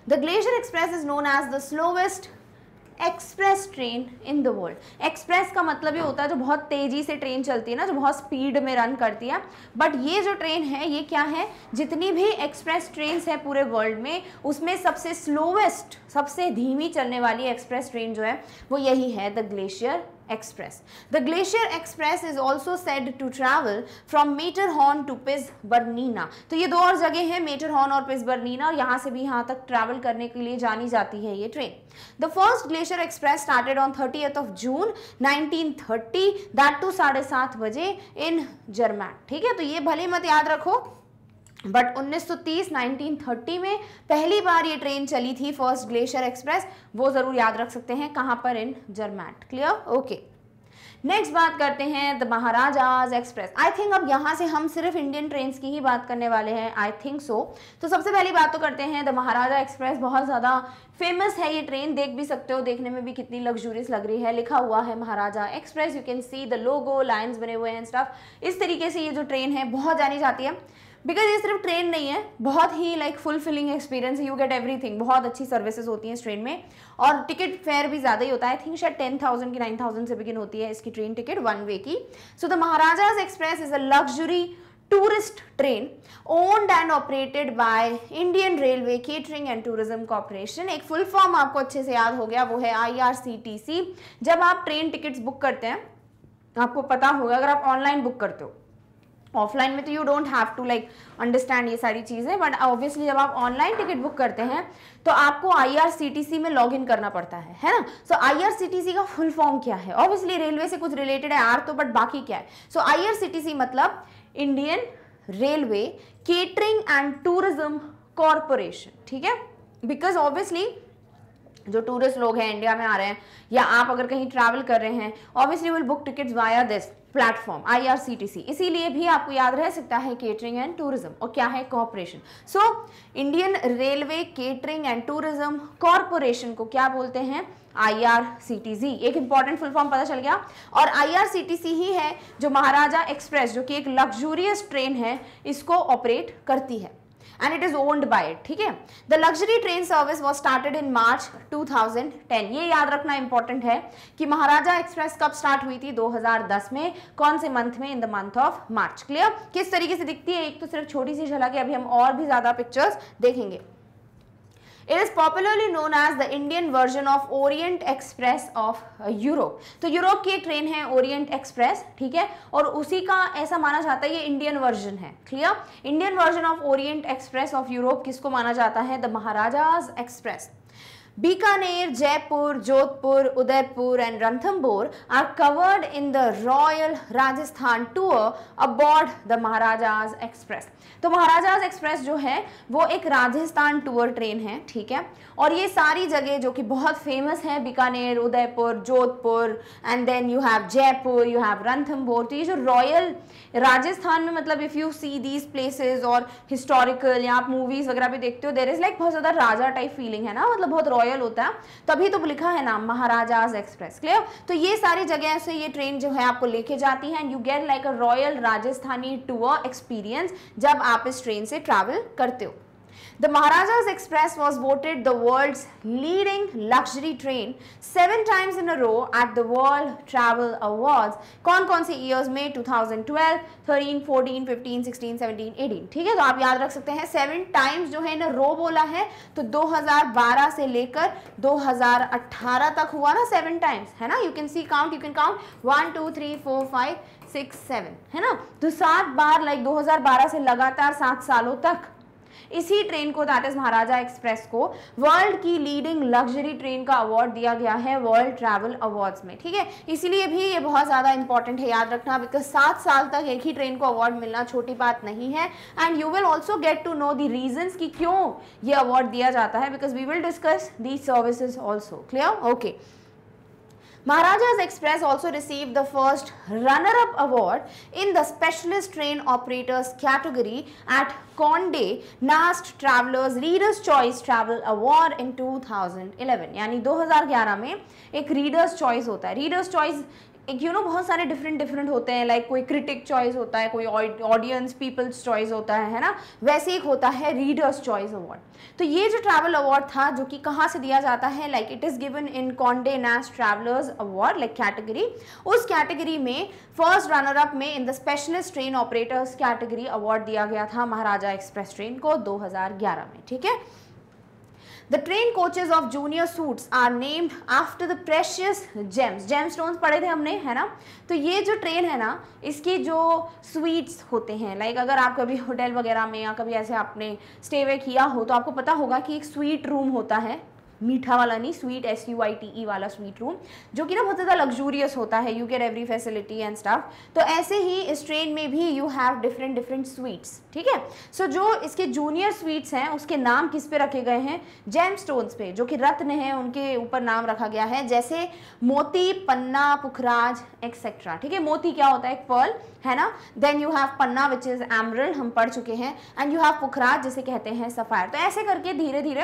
the glacier express is known as the slowest express train in the world express का मतलब ये होता है जो बहुत तेज़ी से ट्रेन चलती है ना जो बहुत स्पीड में रन करती है बट ये जो ट्रेन है ये क्या है जितनी भी एक्सप्रेस ट्रेन है पूरे वर्ल्ड में उसमें सबसे स्लोवेस्ट सबसे धीमी चलने वाली एक्सप्रेस ट्रेन जो है वो यही है the glacier Express. The Glacier Express is also said to travel from Matterhorn to Piz Bernina. तो ये दो और जगह हैं Matterhorn और Piz Bernina और यहाँ से भी यहाँ तक travel करने के लिए जानी जाती है ये train. The first Glacier Express started on 30th of June 1930 That too साढ़े सात बजे in German. ठीक है तो ये भले मत याद रखो बट 1930 1930 में पहली बार ये ट्रेन चली थी फर्स्ट ग्लेशियर एक्सप्रेस वो ज़रूर याद रख सकते हैं कहाँ पर in Zermatt clear okay next बात करते हैं the Maharajas express I think अब यहाँ से हम सिर्फ इंडियन ट्रेन की ही बात करने वाले हैं आई थिंक सो तो सबसे पहली बात तो करते हैं द महाराजा एक्सप्रेस बहुत ज़्यादा फेमस है ये ट्रेन देख भी सकते हो देखने में भी कितनी लग्जूरियस लग रही है लिखा हुआ है Maharaja express you can see the logo lines बने हुए हैं स्टफ इस तरीके से ये जो ट्रेन है बहुत जानी जाती है बिकॉज ये सिर्फ ट्रेन नहीं है बहुत ही like fulfilling experience you get everything बहुत अच्छी सर्विसेज होती हैं इस ट्रेन में और टिकट फेयर भी ज़्यादा ही होता है आई थिंक शायद टेन थाउजेंड की नाइन थाउजेंड से बिगिन होती है इसकी ट्रेन टिकट वन वे की so the Maharajas express is a luxury tourist train owned and operated by Indian railway catering and tourism corporation एक फुल फॉर्म आपको अच्छे से याद हो गया वो है आई आर सी टी सी जब आप ट्रेन टिकट्स बुक करते हैं आपको पता होगा अगर आप ऑनलाइन बुक करते हो ऑफलाइन में तो you don't have to like understand ये सारी चीज़ें बट ऑब्वियसली जब आप ऑनलाइन टिकट बुक करते हैं तो आपको आईआरसीटीसी में लॉग इन करना पड़ता है है ना सो आईआरसीटीसी का फुल फॉर्म क्या है ऑब्वियसली रेलवे से कुछ रिलेटेड है आर तो बट बाकी क्या है सो आईआरसीटीसी मतलब Indian railway catering and tourism corporation ठीक है बिकॉज ऑब्वियसली जो टूरिस्ट लोग हैं इंडिया में आ रहे हैं या आप अगर कहीं ट्रैवल कर रहे हैं obviously will book tickets via this platform IRCTC इसीलिए भी आपको याद रह सकता है केटरिंग एंड टूरिज्म और क्या है corporation so Indian railway catering and tourism corporation को क्या बोलते हैं आईआरसीटीसी एक इंपॉर्टेंट फुल फॉर्म पता चल गया और आईआरसीटीसी ही है जो महाराजा एक्सप्रेस जो कि एक लग्जूरियस ट्रेन है इसको ऑपरेट करती है and it is owned by it ठीक है the luxury train service was started in March 2010 ये याद रखना इंपॉर्टेंट है कि महाराजा एक्सप्रेस कब स्टार्ट हुई थी 2010 में कौन से मंथ में in the month of March clear किस तरीके से दिखती है एक तो सिर्फ छोटी सी झलक है अभी हम और भी ज्यादा पिक्चर्स देखेंगे It is popularly known as the Indian version of Orient Express of uh, Europe. तो यूरोप की एक ट्रेन है Orient Express, ठीक है और उसी का ऐसा माना जाता है ये इंडियन वर्जन है क्लियर Indian version of Orient express of Europe किसको माना जाता है the Maharajas express Bikaner Jaipur Jodhpur Udaipur and Ranthambore are covered in the royal Rajasthan tour aboard the Maharajas express तो महाराजाज एक्सप्रेस जो है वो एक राजस्थान टूर ट्रेन है ठीक है और ये सारी जगह जो कि बहुत फेमस है Bikaner Udaipur Jodhpur and then you have Jaipur you have बोर तो ये जो रॉयल राजस्थान में मतलब if you see these places और हिस्टोरिकल या आप मूवीज़ वगैरह भी देखते हो देर इज़ लाइक बहुत ज़्यादा राजा टाइप फीलिंग है ना मतलब बहुत रॉयल होता है तभी तो लिखा है नाम महाराजाज एक्सप्रेस क्लियर तो ये सारी जगह से ये ट्रेन जो है आपको लेके जाती है and you get like a royal Rajasthani tour experience जब आप इस ट्रेन से ट्रैवल करते हो The Maharaja's Express was voted the world's leading luxury train seven times in a row at the World Travel Awards. कौन कौन से years में 2012, 13, 14, 15, 16, 17, 18 ठीक है तो आप याद रख सकते हैं सेवन टाइम्स जो है ना रो बोला है तो 2012 से लेकर 2018 तक हुआ ना सेवन टाइम्स है ना you can see count you can count one two three four five six seven है ना तो सात बार लाइक like 2012 से लगातार सात सालों तक इसी ट्रेन को दैट इज महाराजा एक्सप्रेस को वर्ल्ड की लीडिंग लग्जरी ट्रेन का अवार्ड दिया गया है वर्ल्ड ट्रैवल अवार्ड्स में ठीक है इसीलिए भी ये बहुत ज़्यादा इंपॉर्टेंट है याद रखना बिकॉज सात साल तक एक ही ट्रेन को अवार्ड मिलना छोटी बात नहीं है and you will also get to know the reason की क्यों ये अवार्ड दिया जाता है because we will discuss the services also clear okay Maharajas Express also received the first runner-up award in the specialist train operators category at Conde Nast Travelers Reader's Choice Travel Award in 2011. यानी 2011 में एक Reader's Choice होता है. Reader's Choice एक यू नो बहुत सारे डिफरेंट डिफरेंट होते हैं लाइक like कोई क्रिटिक चॉइस होता है कोई ऑडियंस पीपल्स चॉइस होता है है ना वैसे एक होता है रीडर्स चॉइस अवार्ड तो ये जो ट्रैवल अवार्ड था जो कि कहाँ से दिया जाता है like it is given in Conde Nast travelers award like category उस कैटेगरी में फर्स्ट रनर अप में in the specialist train operators category award दिया गया था महाराजा एक्सप्रेस ट्रेन को दो में ठीक है The trained coaches of junior suits are named after the precious gems. Gemstones पढ़े थे हमने है ना तो ये जो ट्रेन है ना इसके जो स्वीट्स होते हैं लाइक अगर आप कभी होटल वगैरह में या कभी ऐसे आपने स्टे वे किया हो तो आपको पता होगा कि एक स्वीट रूम होता है मीठा e वाला नहीं suite S U I T E वाला स्वीट रूम जो कि ना बहुत ज़्यादा लग्जूरियस होता है you get every facility and staff तो ऐसे ही इस ट्रेन में भी you have different different suites ठीक है सो जो इसके जूनियर स्वीट्स हैं उसके नाम किस पे रखे गए हैं जेम स्टोन्स पे जो कि रत्न है उनके ऊपर नाम रखा गया है जैसे मोती पन्ना पुखराज एक्सेट्रा ठीक है मोती क्या होता है एक पर्ल है ना then you have Panna which is emerald हम पढ़ चुके हैं एंड यू हैव पुखराज जिसे कहते हैं सफ़ायर तो ऐसे करके धीरे धीरे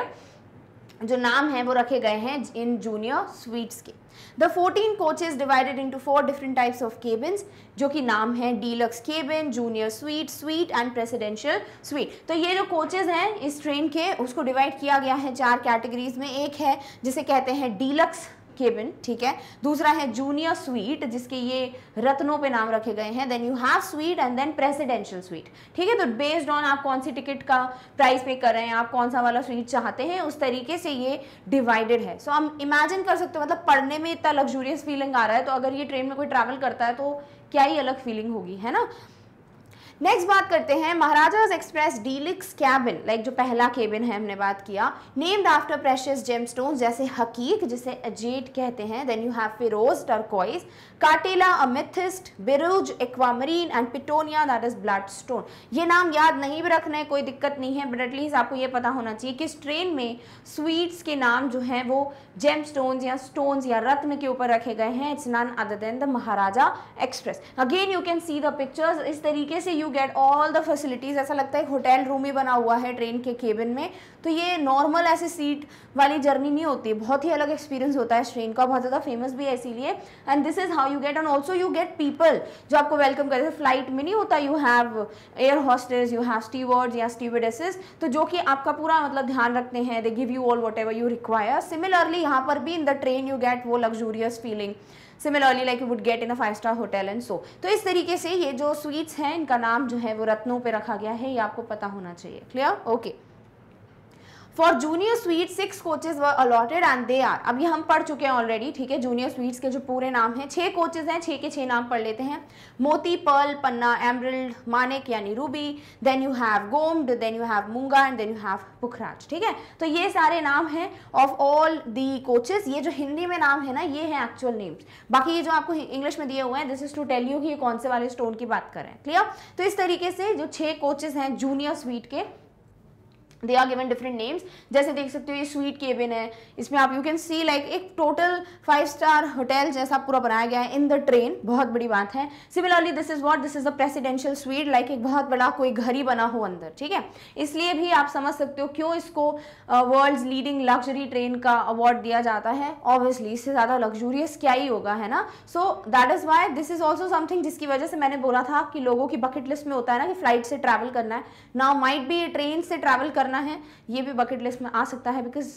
जो नाम है वो रखे गए हैं इन जूनियर स्वीट्स के the fourteen coaches divided into four different types of cabins जो कि नाम है deluxe cabin junior suite suite and presidential suite तो ये जो कोचेज हैं इस ट्रेन के उसको डिवाइड किया गया है चार कैटेगरीज में एक है जिसे कहते हैं डीलक्स केबिन ठीक है दूसरा है जूनियर स्वीट जिसके ये रत्नों पे नाम रखे गए हैं then you have suite and then presidential suite ठीक है तो बेस्ड ऑन आप कौन सी टिकट का प्राइस पे कर रहे हैं आप कौन सा वाला स्वीट चाहते हैं उस तरीके से ये डिवाइडेड है सो so, हम इमेजिन कर सकते हो मतलब पढ़ने में इतना लग्जूरियस फीलिंग आ रहा है तो अगर ये ट्रेन में कोई ट्रैवल करता है तो क्या ही अलग फीलिंग होगी है ना नेक्स्ट बात करते हैं Maharajas express deluxe cabin like जो पहला केबिन है हमने बात किया नेम्ड आफ्टर प्रेशियस जेमस्टोन्स जैसे हकीक जिसे अजेट कहते हैं then you have Firoz turquoise काटेला amethyst बिरूज aquamarine and petunia that is blood ये नाम याद नहीं भी है कोई दिक्कत नहीं है बट एटलीस्ट आपको ये पता होना चाहिए कि स्ट्रेन में स्वीट्स के नाम जो हैं वो जेम स्टोन्स या स्टोन्स या रत्न के ऊपर रखे गए हैं it's none other than the Maharaja express again you can see the pictures इस तरीके से you get all the facilities ऐसा लगता है होटल रूम ही बना हुआ है ट्रेन के केबिन में तो ये नॉर्मल ऐसे सीट वाली जर्नी नहीं होती बहुत ही अलग एक्सपीरियंस होता है इस ट्रेन का बहुत ज़्यादा फेमस भी है इसीलिए and this is how you get and also you get people जो आपको वेलकम करते हैं फ्लाइट में नहीं होता you have air hostess you have steward या स्टीवर्डेसेस तो जो कि आपका पूरा मतलब ध्यान रखते हैं they give you all whatever you require similarly यहाँ पर भी in the train you get वो luxurious feeling similarly like you would get in a five star hotel and so तो इस तरीके से ये जो स्वीट्स हैं इनका नाम जो है वो रत्नों पे रखा गया है ये आपको पता होना चाहिए clear okay okay. For junior suite six coaches were allotted and they are अभी हम पढ़ चुके हैं ऑलरेडी ठीक है जूनियर स्वीट्स के जो पूरे नाम हैं छः कोचेज हैं छः के छः नाम पढ़ लेते हैं मोती पर्ल पन्ना एमरल्ड मानिक यानी रूबी देन यू हैव गोम्ड देन यू हैव मूंगा एंड देन यू हैव पुखराज ठीक है तो ये सारे नाम हैं ऑफ ऑल दी कोचेज ये जो हिंदी में नाम है ना ये है एक्चुअल नेम्स बाकी ये जो आपको इंग्लिश में दिए हुए हैं this is to tell you कि ये कौन से वाले स्टोन की बात करें क्लियर तो इस तरीके से जो छः कोचेज हैं जूनियर स्वीट के they are given different names जैसे देख सकते हो ये स्वीट केबिन है इसमें आप यू कैन सी लाइक एक टोटल फाइव स्टार होटल जैसा पूरा बनाया गया है इन द ट्रेन बहुत बड़ी बात है similarly this is what this is the presidential suite like एक बहुत बड़ा कोई घर ही बना हो अंदर ठीक है इसलिए भी आप समझ सकते हो क्यों इसको वर्ल्ड लीडिंग लग्जरी ट्रेन का अवार्ड दिया जाता है ऑब्वियसली इससे ज़्यादा लग्जूरियस क्या ही होगा है ना so that is why this is also something जिसकी वजह से मैंने बोला था कि लोगों की बकेट लिस्ट में होता है ना कि फ्लाइट से ट्रैवल करना है नाउ माइट भी ट्रेन से ट्रैवल करना करना है ये भी बकेट लिस्ट में आ सकता है because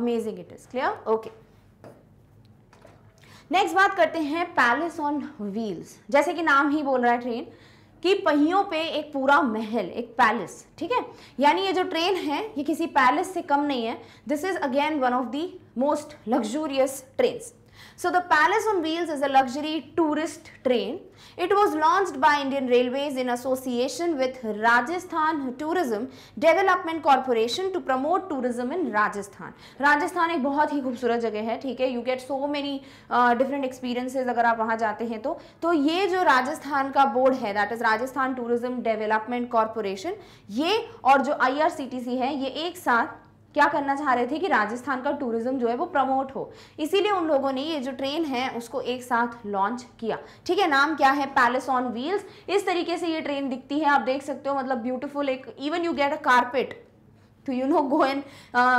amazing it is clear okay next बात करते हैं पैलेस ऑन व्हील्स जैसे कि नाम ही बोल रहा है ट्रेन कि पहियों पे एक पूरा महल एक पैलेस ठीक है यानी ये जो ट्रेन है ये किसी पैलेस से कम नहीं है this is again one of the most luxurious trains So the Palace on Wheels is a luxury tourist train. It was launched by Indian Railways in association with Rajasthan Tourism Development Corporation to promote tourism in Rajasthan. Rajasthan एक बहुत ही खूबसूरत जगह है ठीक है you get so many different experiences अगर आप वहाँ जाते हैं तो तो ये जो राजस्थान का बोर्ड है that is Rajasthan tourism development corporation ये और जो आईआरसीटीसी है ये एक साथ क्या करना चाह रहे थे कि राजस्थान का टूरिज्म जो है वो प्रमोट हो इसीलिए उन लोगों ने ये जो ट्रेन है उसको एक साथ लॉन्च किया ठीक है नाम क्या है पैलेस ऑन व्हील्स इस तरीके से ये ट्रेन दिखती है आप देख सकते हो मतलब ब्यूटीफुल एक even you get a carpet to you know go in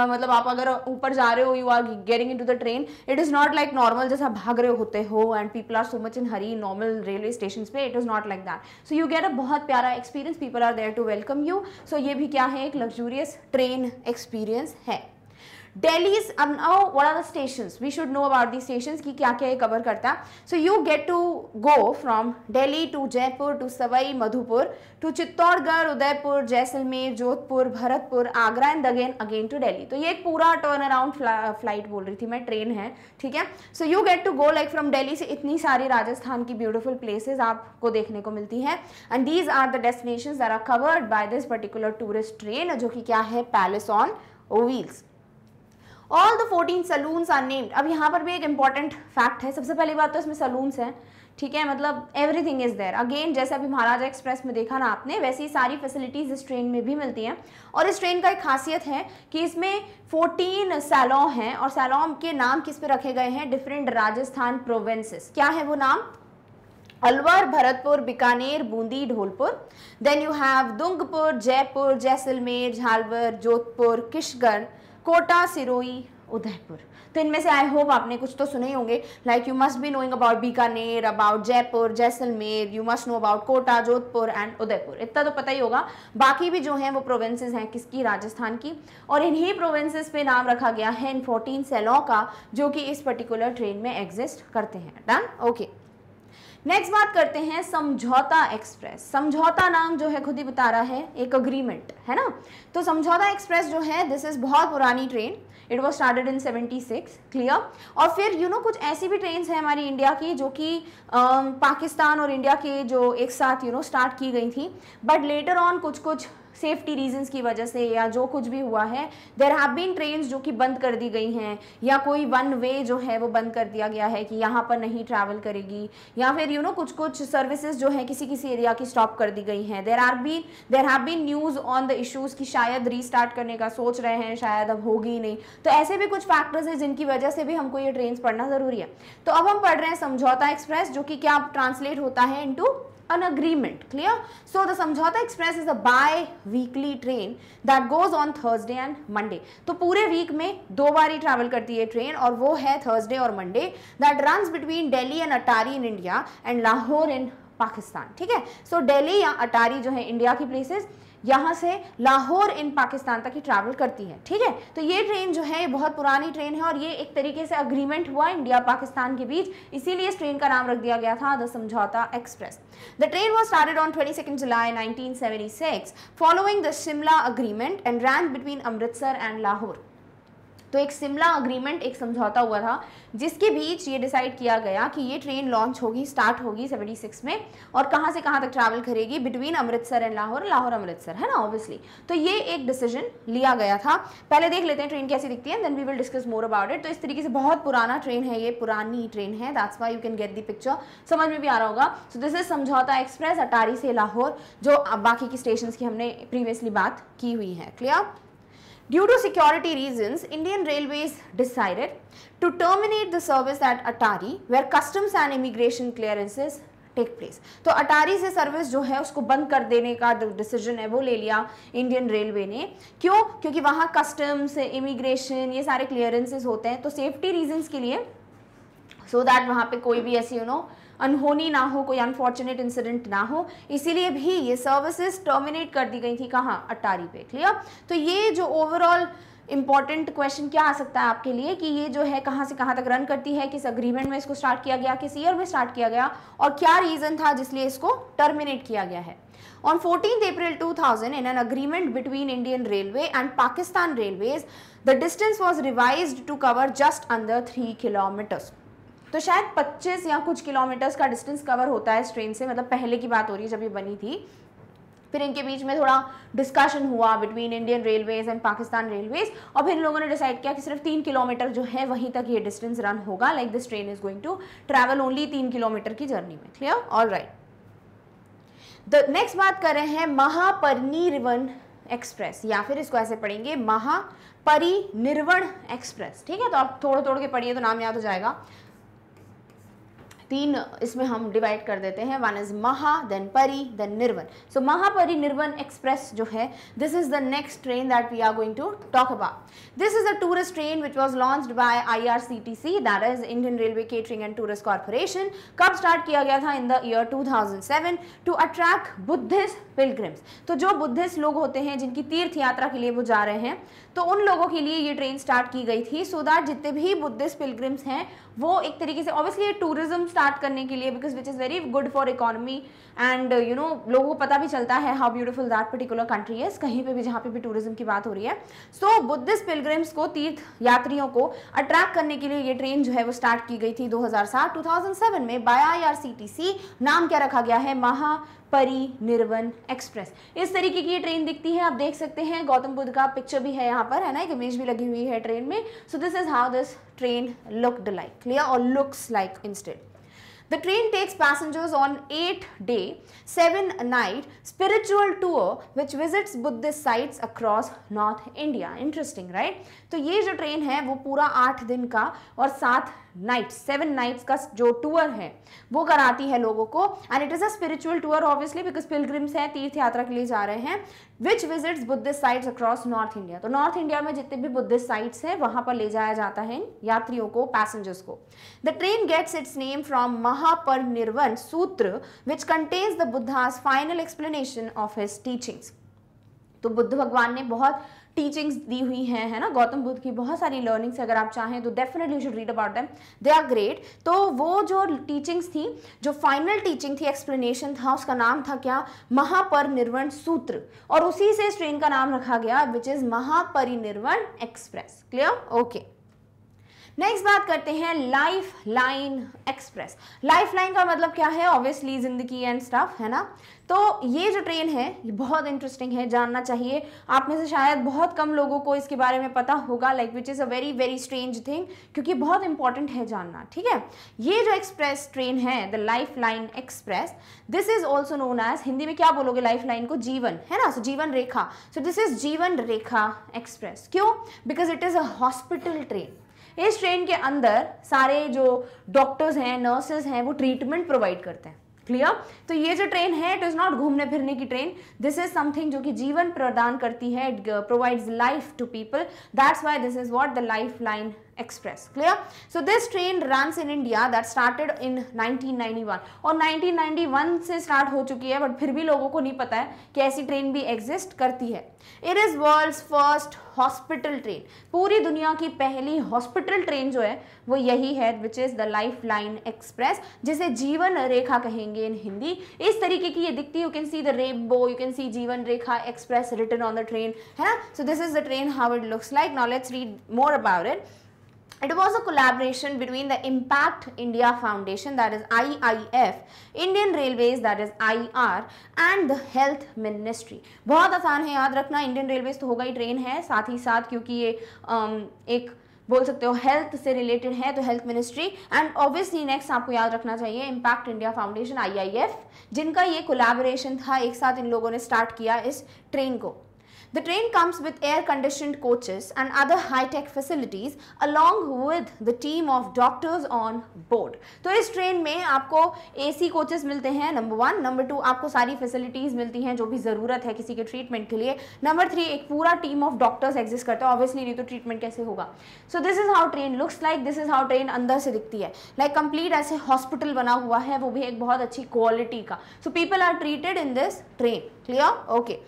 मतलब आप अगर ऊपर जा रहे हो you are getting in to the train it is not like normal जैसा भाग रहे होते हो and people are so much in hurry normal railway station पे it is not like that so you get a बहुत प्यारा experience people are there to welcome you so ये भी क्या है एक लग्जूरियस ट्रेन एक्सपीरियंस है डेलीज now what are the station we should know about the station की क्या क्या ये कवर करता है so you get to go from Delhi to Jaipur to Sawai Madhopur to Chittorgarh Udaipur Jaisalmer Jodhpur Bharatpur Agra and again again to Delhi तो ये एक पूरा टर्न अराउंड फ्लाइट बोल रही थी मैं ट्रेन है ठीक है so you get to go like from Delhi से इतनी सारी राजस्थान की ब्यूटिफुल प्लेसेज आपको देखने को मिलती है and these are the destination are are covered by this particular tourist train जो कि क्या है palace on wheels all the fourteen saloons are named अब यहाँ पर भी एक इंपॉर्टेंट फैक्ट है सबसे पहली बात तो इसमें सलून्स हैं ठीक है मतलब एवरीथिंग इज़ देयर अगेन जैसे अभी महाराजा एक्सप्रेस में देखा ना आपने वैसी ही सारी फैसिलिटीज़ इस ट्रेन में भी मिलती हैं और इस ट्रेन का एक खासियत है कि इसमें 14 सैलॉ हैं और सैलॉ के नाम किस पे रखे गए हैं डिफरेंट राजस्थान प्रोविंसेस क्या है वो नाम Alwar Bharatpur Bikaner Bundi Dholpur then you have Dungarpur Jaipur Jaisalmer Jhalawar Jodhpur Kishangarh Kota Sirohi Udaipur तो इनमें से आई होप आपने कुछ तो सुने होंगे like you must be knowing about Bikaner about Jaipur Jaisalmer you must know about Kota Jodhpur and Udaipur इतना तो पता ही होगा बाकी भी जो हैं वो प्रोविंसेस हैं किसकी राजस्थान की और इन्हीं प्रोविंसेस पे नाम रखा गया है इन फोर्टीन सेलों का जो कि इस पर्टिकुलर ट्रेन में एग्जिस्ट करते हैं डन ओके okay. नेक्स्ट बात करते हैं समझौता एक्सप्रेस समझौता नाम जो है खुद ही बता रहा है एक अग्रीमेंट है ना तो समझौता एक्सप्रेस जो है दिस इज बहुत पुरानी train it was started in 76 clear और फिर यू you नो know, कुछ ऐसी भी ट्रेन हैं हमारी इंडिया की जो कि पाकिस्तान और इंडिया के जो एक साथ यू नो स्टार्ट की गई थी बट लेटर ऑन कुछ कुछ सेफ्टी रीजंस की वजह से या जो कुछ भी हुआ है देर हैव बीन ट्रेन जो कि बंद कर दी गई हैं या कोई वन वे जो है वो बंद कर दिया गया है कि यहाँ पर नहीं ट्रैवल करेगी या फिर यू you नो know, कुछ कुछ सर्विसेज जो है किसी किसी एरिया की स्टॉप कर दी गई हैं there are been there have been news on the issues की शायद रीस्टार्ट करने का सोच रहे हैं शायद अब होगी नहीं तो ऐसे भी कुछ फैक्टर्स है जिनकी वजह से भी हमको ये ट्रेन पढ़ना ज़रूरी है तो अब हम पढ़ रहे हैं समझौता एक्सप्रेस जो कि क्या ट्रांसलेट होता है into an agreement clear so the samjhota express is a bi weekly train that goes on thursday and monday to pure week mein do bar hi travel karti hai train aur wo hai thursday aur monday that runs between delhi and atari in india and lahore in pakistan theek hai so delhi ya atari jo hai india ki places यहाँ से लाहौर इन पाकिस्तान तक ही ट्रैवल करती है ठीक है तो ये ट्रेन जो है ये बहुत पुरानी ट्रेन है और ये एक तरीके से अग्रीमेंट हुआ इंडिया पाकिस्तान के बीच इसीलिए इस ट्रेन का नाम रख दिया गया था the Samjhauta express the train was started on twenty second July nineteen seventy six following the Shimla agreement and ran between Amritsar and Lahore तो एक शिमला अग्रीमेंट एक समझौता हुआ था जिसके बीच ये डिसाइड किया गया कि ये ट्रेन लॉन्च होगी स्टार्ट होगी 76 में और कहाँ से कहाँ तक ट्रैवल करेगी बिटवीन अमृतसर एंड लाहौर लाहौर अमृतसर है ना ऑब्वियसली तो ये एक डिसीजन लिया गया था पहले देख लेते हैं ट्रेन कैसी दिखती है then we will discuss more about it तो इस तरीके से बहुत पुराना ट्रेन है ये पुरानी ट्रेन है that's why you can get the picture समझ में भी आ रहा होगा so this is Samjhauta express Attari से लाहौर जो बाकी की स्टेशन की हमने प्रीवियसली बात की हुई है clear Due to security reasons, Indian Railways decided to terminate the service at Atari where customs and immigration clearances take place तो अटारी से सर्विस जो है उसको बंद कर देने का डिसीजन है वो ले लिया इंडियन रेलवे ने क्यों क्योंकि वहाँ कस्टम्स इमिग्रेशन ये सारे क्लियरेंसेस होते हैं तो सेफ्टी रीजंस के लिए सो so दैट वहाँ पे कोई भी ऐसी यू you नो know, अनहोनी ना हो कोई अनफॉर्चुनेट इंसिडेंट ना हो इसीलिए भी ये सर्विसेज टर्मिनेट कर दी गई थी कहाँ अटारी पे क्लियर तो ये जो ओवरऑल इंपॉर्टेंट क्वेश्चन क्या आ सकता है आपके लिए कि ये जो है कहाँ से कहाँ तक रन करती है किस अग्रीमेंट में इसको स्टार्ट किया गया किस ईयर में स्टार्ट किया गया और क्या रीज़न था जिसलिए इसको टर्मिनेट किया गया है on fourteen April 2000, in an agreement between Indian railway and Pakistan railway the distance was revise to cover just under three kilometres तो शायद 25 या कुछ किलोमीटर्स का डिस्टेंस कवर होता है इस ट्रेन से मतलब पहले की बात हो रही है जब ये बनी थी फिर इनके बीच में थोड़ा डिस्कशन हुआ between Indian railways and Pakistan railways और फिर इन लोगों ने डिसाइड किया कि सिर्फ तीन किलोमीटर जो है वहीं तक ये डिस्टेंस रन होगा like this train is going to travel only तीन किलोमीटर की जर्नी में क्लियर ऑल राइट नेक्स्ट बात कर रहे हैं महापरिनिर्वन एक्सप्रेस या फिर इसको ऐसे पढ़ेंगे महापरिनिर्वण एक्सप्रेस ठीक है तो आप थोड़ा तोड़ के पढ़िए तो नाम याद हो जाएगा तीन इसमें हम डिवाइड कर देते हैं one is Maha then Pari then Nirvan so Mahaparinirvan express जो है this is the next train that we are going to talk about this is a tourist train which was launch by I R C T C that is Indian railway catering and tourist corporation कब स्टार्ट किया गया था in the year two thousand seven to attract Buddhist pilgrims तो जो बुद्धिस्ट लोग होते हैं जिनकी तीर्थ यात्रा के लिए वो जा रहे हैं तो उन लोगों के लिए ये ट्रेन स्टार्ट की गई थी सो so दैट जितने भी बुद्धिस्ट पिलग्रिम्स हैं वो एक तरीके से ऑब्वियसली टूरिज्म स्टार्ट करने के लिए because which is very good for economy and you know लोगों को पता भी चलता है how beautiful that particular country है कहीं पे भी जहाँ पे भी टूरिज्म की बात हो रही है सो बुद्धिस्ट पिलग्रिम्स को तीर्थ यात्रियों को अट्रैक्ट करने के लिए ये ट्रेन जो है वो स्टार्ट की गई थी थाउजेंड सेवन में आई आर नाम क्या रखा गया है महा परी निर्वन एक्सप्रेस इस तरीके की ट्रेन दिखती है आप देख सकते हैं गौतम बुद्ध का पिक्चर भी है यहाँ पर है ना एक इमेज भी लगी हुई है ट्रेन में so this is how this train looked like clear और looks like instead The train takes passengers on 8 day, 7 night spiritual tour which visits Buddhist sites across North India. Interesting, right? तो ये जो ट्रेन है वो पूरा आठ दिन का और सात नाइट सेवन नाइट्स का जो टूर है वो कराती है लोगों को and it is a spiritual tour obviously because pilgrims हैं तीर्थ यात्रा के लिए जा रहे हैं which visits Buddhist sites across north India तो नॉर्थ इंडिया में जितने भी बुद्धिस्ट साइट्स हैं वहां पर ले जाया जाता है यात्रियों को पैसेंजर्स को the train gets its name from Mahaparinirvana Sutra which contains the Buddha's final explanation of his teachings तो बुद्ध भगवान ने बहुत टीचिंग्स दी हुई हैं है ना गौतम बुद्ध की बहुत सारी लर्निंग्स अगर आप चाहें तो definitely should read about them they are great तो वो जो टीचिंग्स थी जो फाइनल टीचिंग थी एक्सप्लेनेशन था उसका नाम था क्या महापरिनिर्वण सूत्र और उसी से इस ट्रेन का नाम रखा गया which is Mahaparinirvan express clear okay next बात करते हैं life line express lifeline का मतलब क्या है ऑब्वियसली ज़िंदगी एंड स्टाफ है ना तो ये जो ट्रेन है ये बहुत इंटरेस्टिंग है जानना चाहिए आप में से शायद बहुत कम लोगों को इसके बारे में पता होगा like which is a very very strange thing क्योंकि बहुत इंपॉर्टेंट है जानना ठीक है ये जो एक्सप्रेस ट्रेन है the life line express this is also known as Hindi में क्या बोलोगे लाइफ लाइन को जीवन है ना सो so, जीवन रेखा सो this is Jeevan Rekha express क्यों because it is a hospital train इस ट्रेन के अंदर सारे जो डॉक्टर्स हैं नर्सेज हैं वो ट्रीटमेंट प्रोवाइड करते हैं क्लियर तो ये जो ट्रेन है इट इज़ नॉट घूमने फिरने की ट्रेन दिस इज समथिंग जो कि जीवन प्रदान करती है it provides life to people that's why this is what the lifeline Express. Clear? So this train runs in India that started in 1991 और 1991 से start हो चुकी है but फिर भी लोगों को नहीं पता है कि ऐसी ट्रेन भी exist करती है It is world's first hospital train. पूरी दुनिया की पहली hospital train जो है वो यही है which is the Lifeline Express जिसे जीवन रेखा कहेंगे इन हिंदी इस तरीके की ये दिखती है see the rainbow you can see Jeevan Rekha express written on the train है ना so this is the train how it looks like knowledge read more about it It was a collaboration between the Impact India Foundation that is IIF, Indian Railways that is IR and the Health Ministry. बहुत आसान है याद रखना Indian Railways तो होगा ही ट्रेन है साथ ही साथ क्योंकि ये um, एक बोल सकते हो हेल्थ से रिलेटेड है तो health ministry and obviously next आपको याद रखना चाहिए इम्पैक्ट इंडिया फाउंडेशन आईआईएफ जिनका ये कोलैबोरेशन था एक साथ इन लोगों ने स्टार्ट किया इस ट्रेन को The train comes with air-conditioned coaches and other high-tech facilities along with the team of doctors on board. तो इस ट्रेन में आपको ए सी कोचेस मिलते हैं नंबर वन नंबर टू आपको सारी फैसिलिटीज़ मिलती हैं जो भी ज़रूरत है किसी के ट्रीटमेंट के लिए नंबर थ्री एक पूरा टीम ऑफ डॉक्टर्स एग्जिस्ट करता है ऑब्वियसली नहीं तो ट्रीटमेंट कैसे होगा so this is how train looks like this is how train अंदर से दिखती है लाइक like, कंप्लीट ऐसे हॉस्पिटल बना हुआ है वो भी एक बहुत अच्छी क्वालिटी का so people are treated in this train clear okay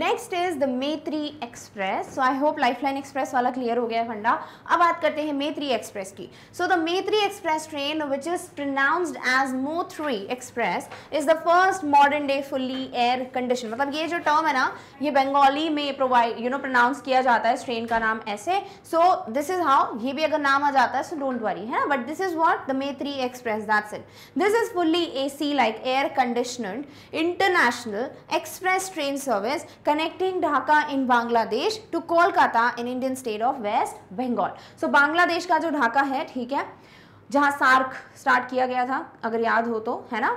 next is the Maitree express so I hope lifeline express वाला क्लियर हो गया फंडा अब बात करते हैं मेत्री एक्सप्रेस की so the Maitree express train which is pronounced as Moitree express is the first modern day fully air condition मतलब ये जो टर्म है ना ये बंगाली में प्रोवाइड यू नो प्रोनाउंस किया जाता है इस ट्रेन का नाम ऐसे सो दिस इज हाउ ये भी अगर नाम आ जाता है सो डोंट वरी है ना but this is what the Maitree express that's it this is fully A C like air conditioned international express train service connecting Dhaka in Bangladesh to Kolkata in Indian state of West Bengal. So Bangladesh का जो ढाका है ठीक है जहाँ सार्क स्टार्ट किया गया था अगर याद हो तो है ना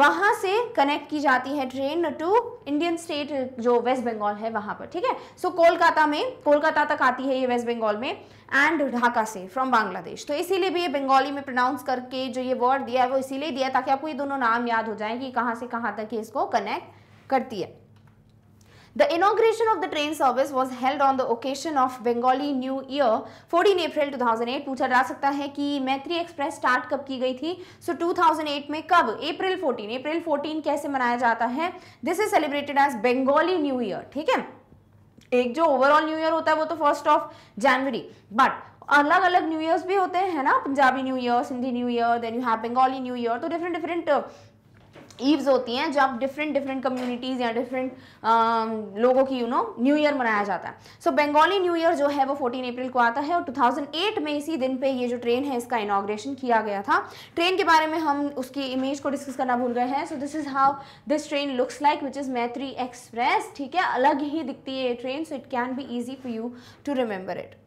वहाँ से कनेक्ट की जाती है ट्रेन टू इंडियन स्टेट जो वेस्ट बंगाल है वहाँ पर ठीक है सो so, कोलकाता में कोलकाता तक आती है ये वेस्ट बंगाल में एंड ढाका से फ्रॉम बांग्लादेश तो इसीलिए भी ये बंगाली में प्रोनाउंस करके जो ये वर्ड दिया है वो इसीलिए दिया ताकि आपको ये दोनों नाम याद हो जाए कि कहाँ से कहाँ तक ये इसको कनेक्ट करती है The inauguration of the train service was held on the occasion of Bengali New Year 14 April 2008 पूछा जा सकता है कि मैत्री एक्सप्रेस स्टार्ट कब की गई थी सो so, 2008 में कब अप्रैल 14 अप्रैल 14 कैसे मनाया जाता है this is celebrated as Bengali new year ठीक है एक जो ओवरऑल न्यू ईयर होता है वो तो फर्स्ट ऑफ जनवरी बट अलग अलग न्यू ईयर्स भी होते हैं ना Punjabi new year Sindhi new year then you have Bengali new year तो डिफरेंट डिफरेंट ईव्स होती हैं जब डिफरेंट डिफरेंट कम्युनिटीज़ या डिफरेंट um, लोगों की यू नो न्यू ईयर मनाया जाता है सो बंगाली न्यू ईयर जो है वो 14 अप्रैल को आता है और 2008 में इसी दिन पे ये जो ट्रेन है इसका इनाग्रेशन किया गया था ट्रेन के बारे में हम उसकी इमेज को डिस्कस करना भूल गए हैं so this is how this train looks like which is Maitri express ठीक है अलग ही दिखती है ये train so it can be easy for you to remember it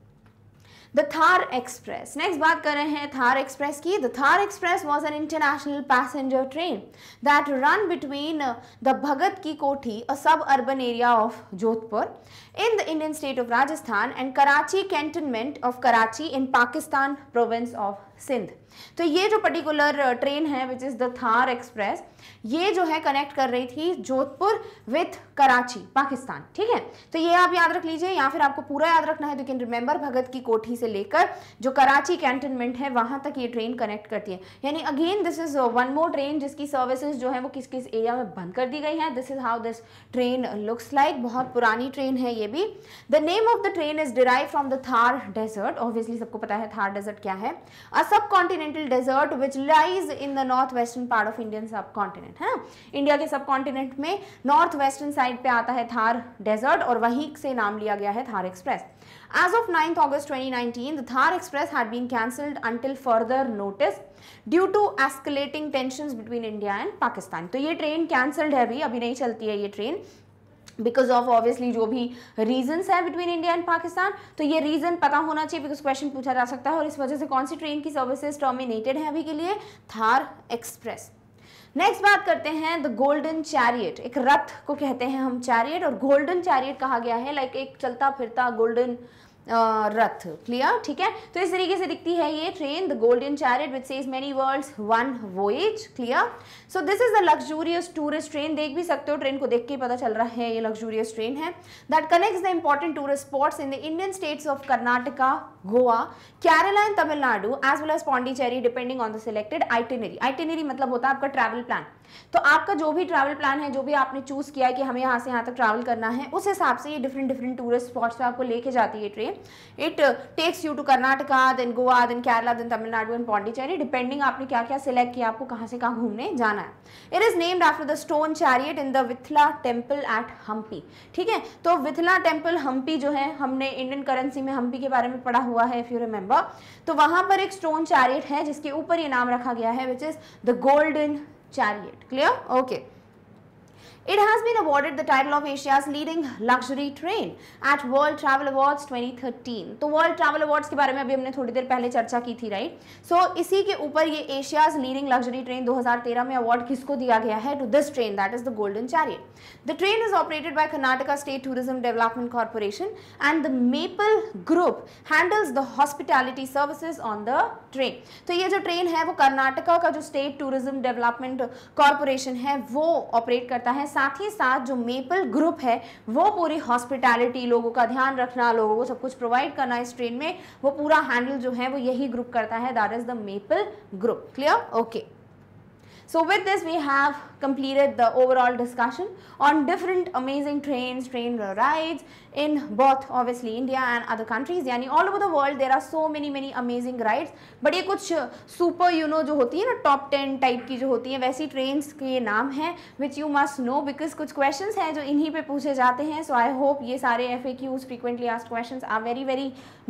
the Thar express next बात कर रहे हैं थार एक्सप्रेस की the Thar express was an international passenger train that run between the Bhagat ki Kothi a suburban area of Jodhpur in the Indian state of Rajasthan and Karachi cantonment of Karachi in Pakistan province of Sindh तो ये जो पर्टिकुलर ट्रेन uh, है which is the Thar express ये जो है कनेक्ट कर रही थी जोधपुर विथ कराची पाकिस्तान ठीक है तो ये आप याद रख लीजिए या फिर आपको पूरा याद रखना है तो कैन रिमेंबर भगत की कोठी से लेकर जो कराची कैंटनमेंट है वहां तक ये ट्रेन कनेक्ट करती है यानी again this is one more train जिसकी सर्विसेज जो है वो किस किस एरिया में बंद कर दी गई है this is how this train looks like बहुत पुरानी ट्रेन है ये भी the name of the train is derive from the Thar desert obviously सबको पता है थार डेजर्ट क्या है a subcontinental desert which lies in the north western part of Indian subcontinent continent है इंडिया के सब कॉन्टिनेंट में नॉर्थ वेस्टर्न साइड पे आता है थार डेजर्ट और वहीं से नाम लिया गया है Thar express as of ninth August 2019, the Thar Express had been cancelled until further notice due to escalating tensions between India and Pakistan. तो ये ट्रेन कैंसल्ड है अभी अभी नहीं चलती है ये ट्रेन बिकॉज ऑफ ऑब्वियसली जो भी रीजंस हैं बिटवीन इंडिया एंड पाकिस्तान तो ये रीज़न पता होना चाहिए बिकॉज क्वेश्चन पूछा जा सकता है और इस वजह से कौन सी ट्रेन की सर्विसेज टर्मिनेटेड है अभी के लिए थार एक्सप्रेस नेक्स्ट बात करते हैं द गोल्डन चैरियट एक रथ को कहते हैं हम चैरियट और गोल्डन चैरियट कहा गया है लाइक like एक चलता फिरता गोल्डन रथ क्लियर ठीक है तो इस तरीके से दिखती है ये train the golden chariot which says many worlds one voyage clear so this is the luxurious tourist train देख भी सकते हो ट्रेन को देख के पता चल रहा है ये लग्जूरियस ट्रेन है that connects the important tourist spots in the Indian states of Karnataka Goa Kerala and Tamil Nadu as well as Pondicherry depending on the selected itinerary itinerary मतलब होता है आपका ट्रैवल प्लान तो आपका जो भी ट्रैवल प्लान है जो भी आपने चूज़ किया कि हमें यहाँ से यहाँ तक ट्रैवल करना है उस हिसाब से ये डिफरेंट डिफरेंट टूरिस्ट स्पॉट्स पे आपको लेके जाती है train it takes you to Karnataka then Goa then Kerala then Tamil Nadu and Pondicherry depending आपने क्या क्या सिलेक्ट किया आपको कहाँ से कहाँ घूमने जाना है it is named after the stone chariot in the Vitthala temple at Hampi ठीक है तो विथला टेम्पल हम्पी जो है हमने इंडियन करेंसी में हम्पी के बारे में पढ़ा हुआ है इफ़ यू रिमेंबर होगा तो वहां पर एक स्टोन चैरियट है जिसके ऊपर ये नाम रखा गया है which is the golden chariot clear okay It has been awarded the title of Asia's leading luxury train at World Travel Awards 2013. तो World Travel Awards के बारे में अभी हमने थोड़ी देर पहले चर्चा की थी राइट सो so, इसी के ऊपर ये एशियाज लीडिंग लग्जरी ट्रेन 2013 में अवार्ड किसको दिया गया है to this train that is the golden chariot the train is operated by Karnataka state tourism development corporation and the maple group handles the hospitality services on the train तो ये जो ट्रेन है वो कर्नाटका का जो स्टेट टूरिज्म डेवलपमेंट कॉरपोरेशन है वो ऑपरेट करता है साथ ही साथ जो मेपल ग्रुप है वो पूरी हॉस्पिटैलिटी लोगों का ध्यान रखना लोगों को सब कुछ प्रोवाइड करना इस ट्रेन में वो पूरा हैंडल जो है वो यही ग्रुप करता है that is the maple group clear okay So with this we have completed the overall discussion on different amazing trains, train rides, in both obviously India and other countries yani all over the world there are so many many amazing rides but ye kuch super you know jo hoti hai na top 10 type ki jo hoti hai वैसी trains ke naam हैं which you must know because kuch questions हैं jo inhi pe puche जाते hain so I hope ye sare FAQs frequently asked questions are very very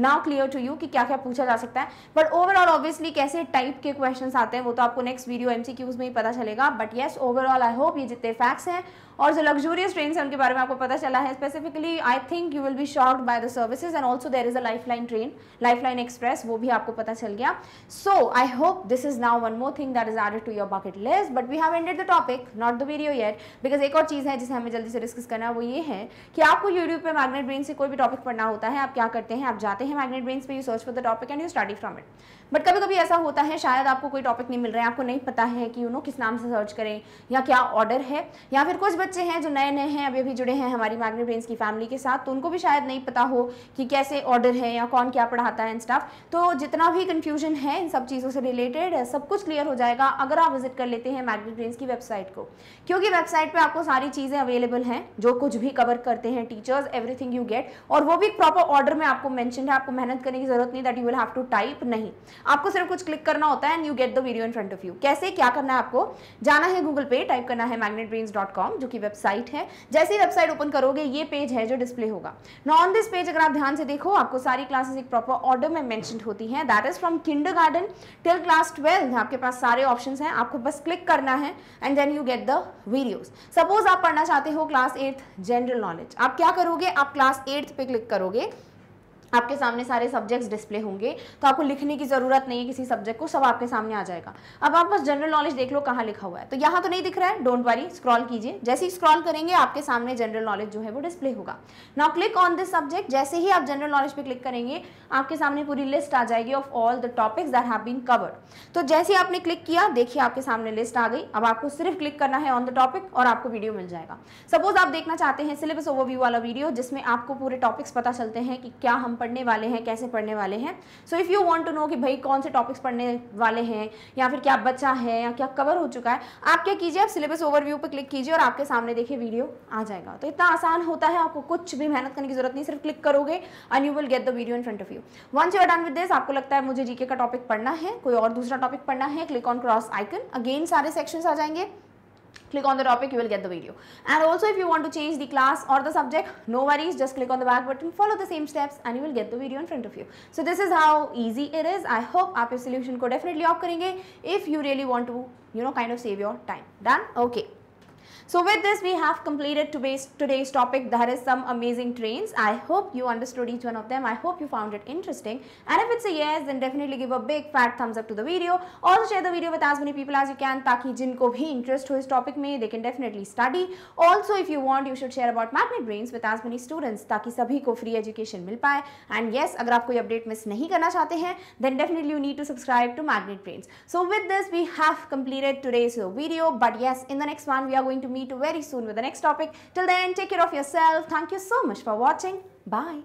now clear to you ki kya kya pucha ja sakta hai but overall obviously kaise type ke questions aate hain wo to aapko next video mcqs mein hi pata chalega but yes overall i hope ye jitne facts hain और जो लग्जूरियस ट्रेन है उनके बारे में आपको पता चला है specifically I think you will be shocked by the services and also there is a life line train life line express वो भी आपको पता चल गया so I hope this is now one more thing that is are to your bucket list but we have ended the topic not the video yet because एक और चीज़ है जिसे हमें जल्दी से डिस्कस करना है वो ये है कि आपको यूट्यूब पर मैग्नेट ब्रेन से कोई भी टॉपिक पढ़ना होता है आप क्या करते हैं आप जाते हैं मैग्नेट ब्रेन पर you search for the topic and you study from it but कभी कभी ऐसा होता है शायद आपको कोई टॉपिक नहीं मिल रहा है आपको नहीं पता है कि यू you नो know, किस नाम से सर्च करें या क्या ऑर्डर है या फिर कुछ बच्चे हैं जो नए नए हैं अभी अभी जुड़े हैं हमारी मैग्नेट ब्रेन की फैमिली के साथ तो उनको भी शायद नहीं पता हो कि कैसे ऑर्डर है या कौन क्या पढ़ाता है एंड स्टाफ तो जितना भी कन्फ्यूजन है इन सब चीज़ों से रिलेटेड सब कुछ क्लियर हो जाएगा अगर आप विजिट कर लेते हैं मैग्नेट ब्रेन की वेबसाइट को क्योंकि वेबसाइट पर आपको सारी चीज़ें अवेलेबल हैं जो कुछ भी कवर करते हैं टीचर्स एवरीथिंग यू गेट और वो भी प्रॉपर ऑर्डर में आपको मैंशन है आपको मेहनत करने की जरूरत नहीं that you will have to type नहीं आपको सिर्फ कुछ क्लिक करना होता है and you get the video in front of you कैसे क्या करना है आपको जाना है गूगल पे टाइप करना है मैग्नेट जो कि की वेबसाइट है जैसे ही वेबसाइट ओपन करोगे ये पेज है जो डिस्प्ले होगा ना ऑन दिस पेज अगर आप ध्यान से देखो आपको सारी क्लासेस एक प्रॉपर ऑर्डर में मैंशन होती है that is from kindergarten till class twelfth आपके पास सारे ऑप्शन हैं आपको बस क्लिक करना है and then you get the videos suppose आप पढ़ना चाहते हो क्लास एट्थ जनरल नॉलेज आप क्या करोगे आप क्लास एट्थ पे क्लिक करोगे आपके सामने सारे सब्जेक्ट्स डिस्प्ले होंगे तो आपको लिखने की ज़रूरत नहीं है किसी सब्जेक्ट को सब आपके सामने आ जाएगा अब आप बस जनरल नॉलेज देख लो कहाँ लिखा हुआ है तो यहाँ तो नहीं दिख रहा है डोंट वरी स्क्रॉल कीजिए जैसे ही स्क्रॉल करेंगे आपके सामने जनरल नॉलेज जो है वो डिस्प्ले होगा now click on this subject जैसे ही आप जनरल नॉलेज पर क्लिक करेंगे आपके सामने पूरी लिस्ट आ जाएगी of all the topics that have been covered तो जैसे ही आपने क्लिक किया देखिए आपके सामने लिस्ट आ गई अब आपको सिर्फ क्लिक करना है ऑन द टॉपिक और आपको वीडियो मिल जाएगा सपोज आप देखना चाहते हैं सिलेबस ओवरव्यू वाला वीडियो जिसमें आपको पूरे टॉपिक्स पता चलते हैं कि क्या हम पढ़ने वाले हैं कैसे पढ़ने वाले हैं so if you want to know कि भाई कौन से टॉपिक्स पढ़ने वाले हैं या फिर क्या बच्चा है या क्या कवर हो चुका है आप क्या कीजिए आप सिलेबस ओवरव्यू पर क्लिक कीजिए और आपके सामने देखिए वीडियो आ जाएगा तो इतना आसान होता है आपको कुछ भी मेहनत करने की जरूरत नहीं सिर्फ क्लिक करोगे and you will get the video in front of you one you are done with this आपको लगता है मुझे जीके का टॉपिक पढ़ना है कोई और दूसरा टॉपिक पढ़ना है click on cross icon again सारे सेक्शन आ जाएंगे click on the topic you will get the video and also if you want to change the class or the subject no worries just click on the back button follow the same steps and you will get the video in front of you so this is how easy it is i hope aap is solution ko definitely opt karenge if you really want to you know kind of save your time done okay So with this we have completed today's, today's topic that is some amazing trains. I hope you understood each one of them. I hope you found it interesting and if it's a yes then definitely give a big fat thumbs up to the video. Also share the video with as many people as you can taki jinko bhi interest ho is topic mein they can definitely study. Also if you want you should share about magnet brains with as many students taki sabhi ko free education mil and yes agar aap koi update miss nahi karna chahte hain then definitely you need to subscribe to magnet brains. So with this we have completed today's video but yes in the next one we are going to meet meet very soon with the next topic. Till then, take care of yourself. Thank you so much for watching. Bye.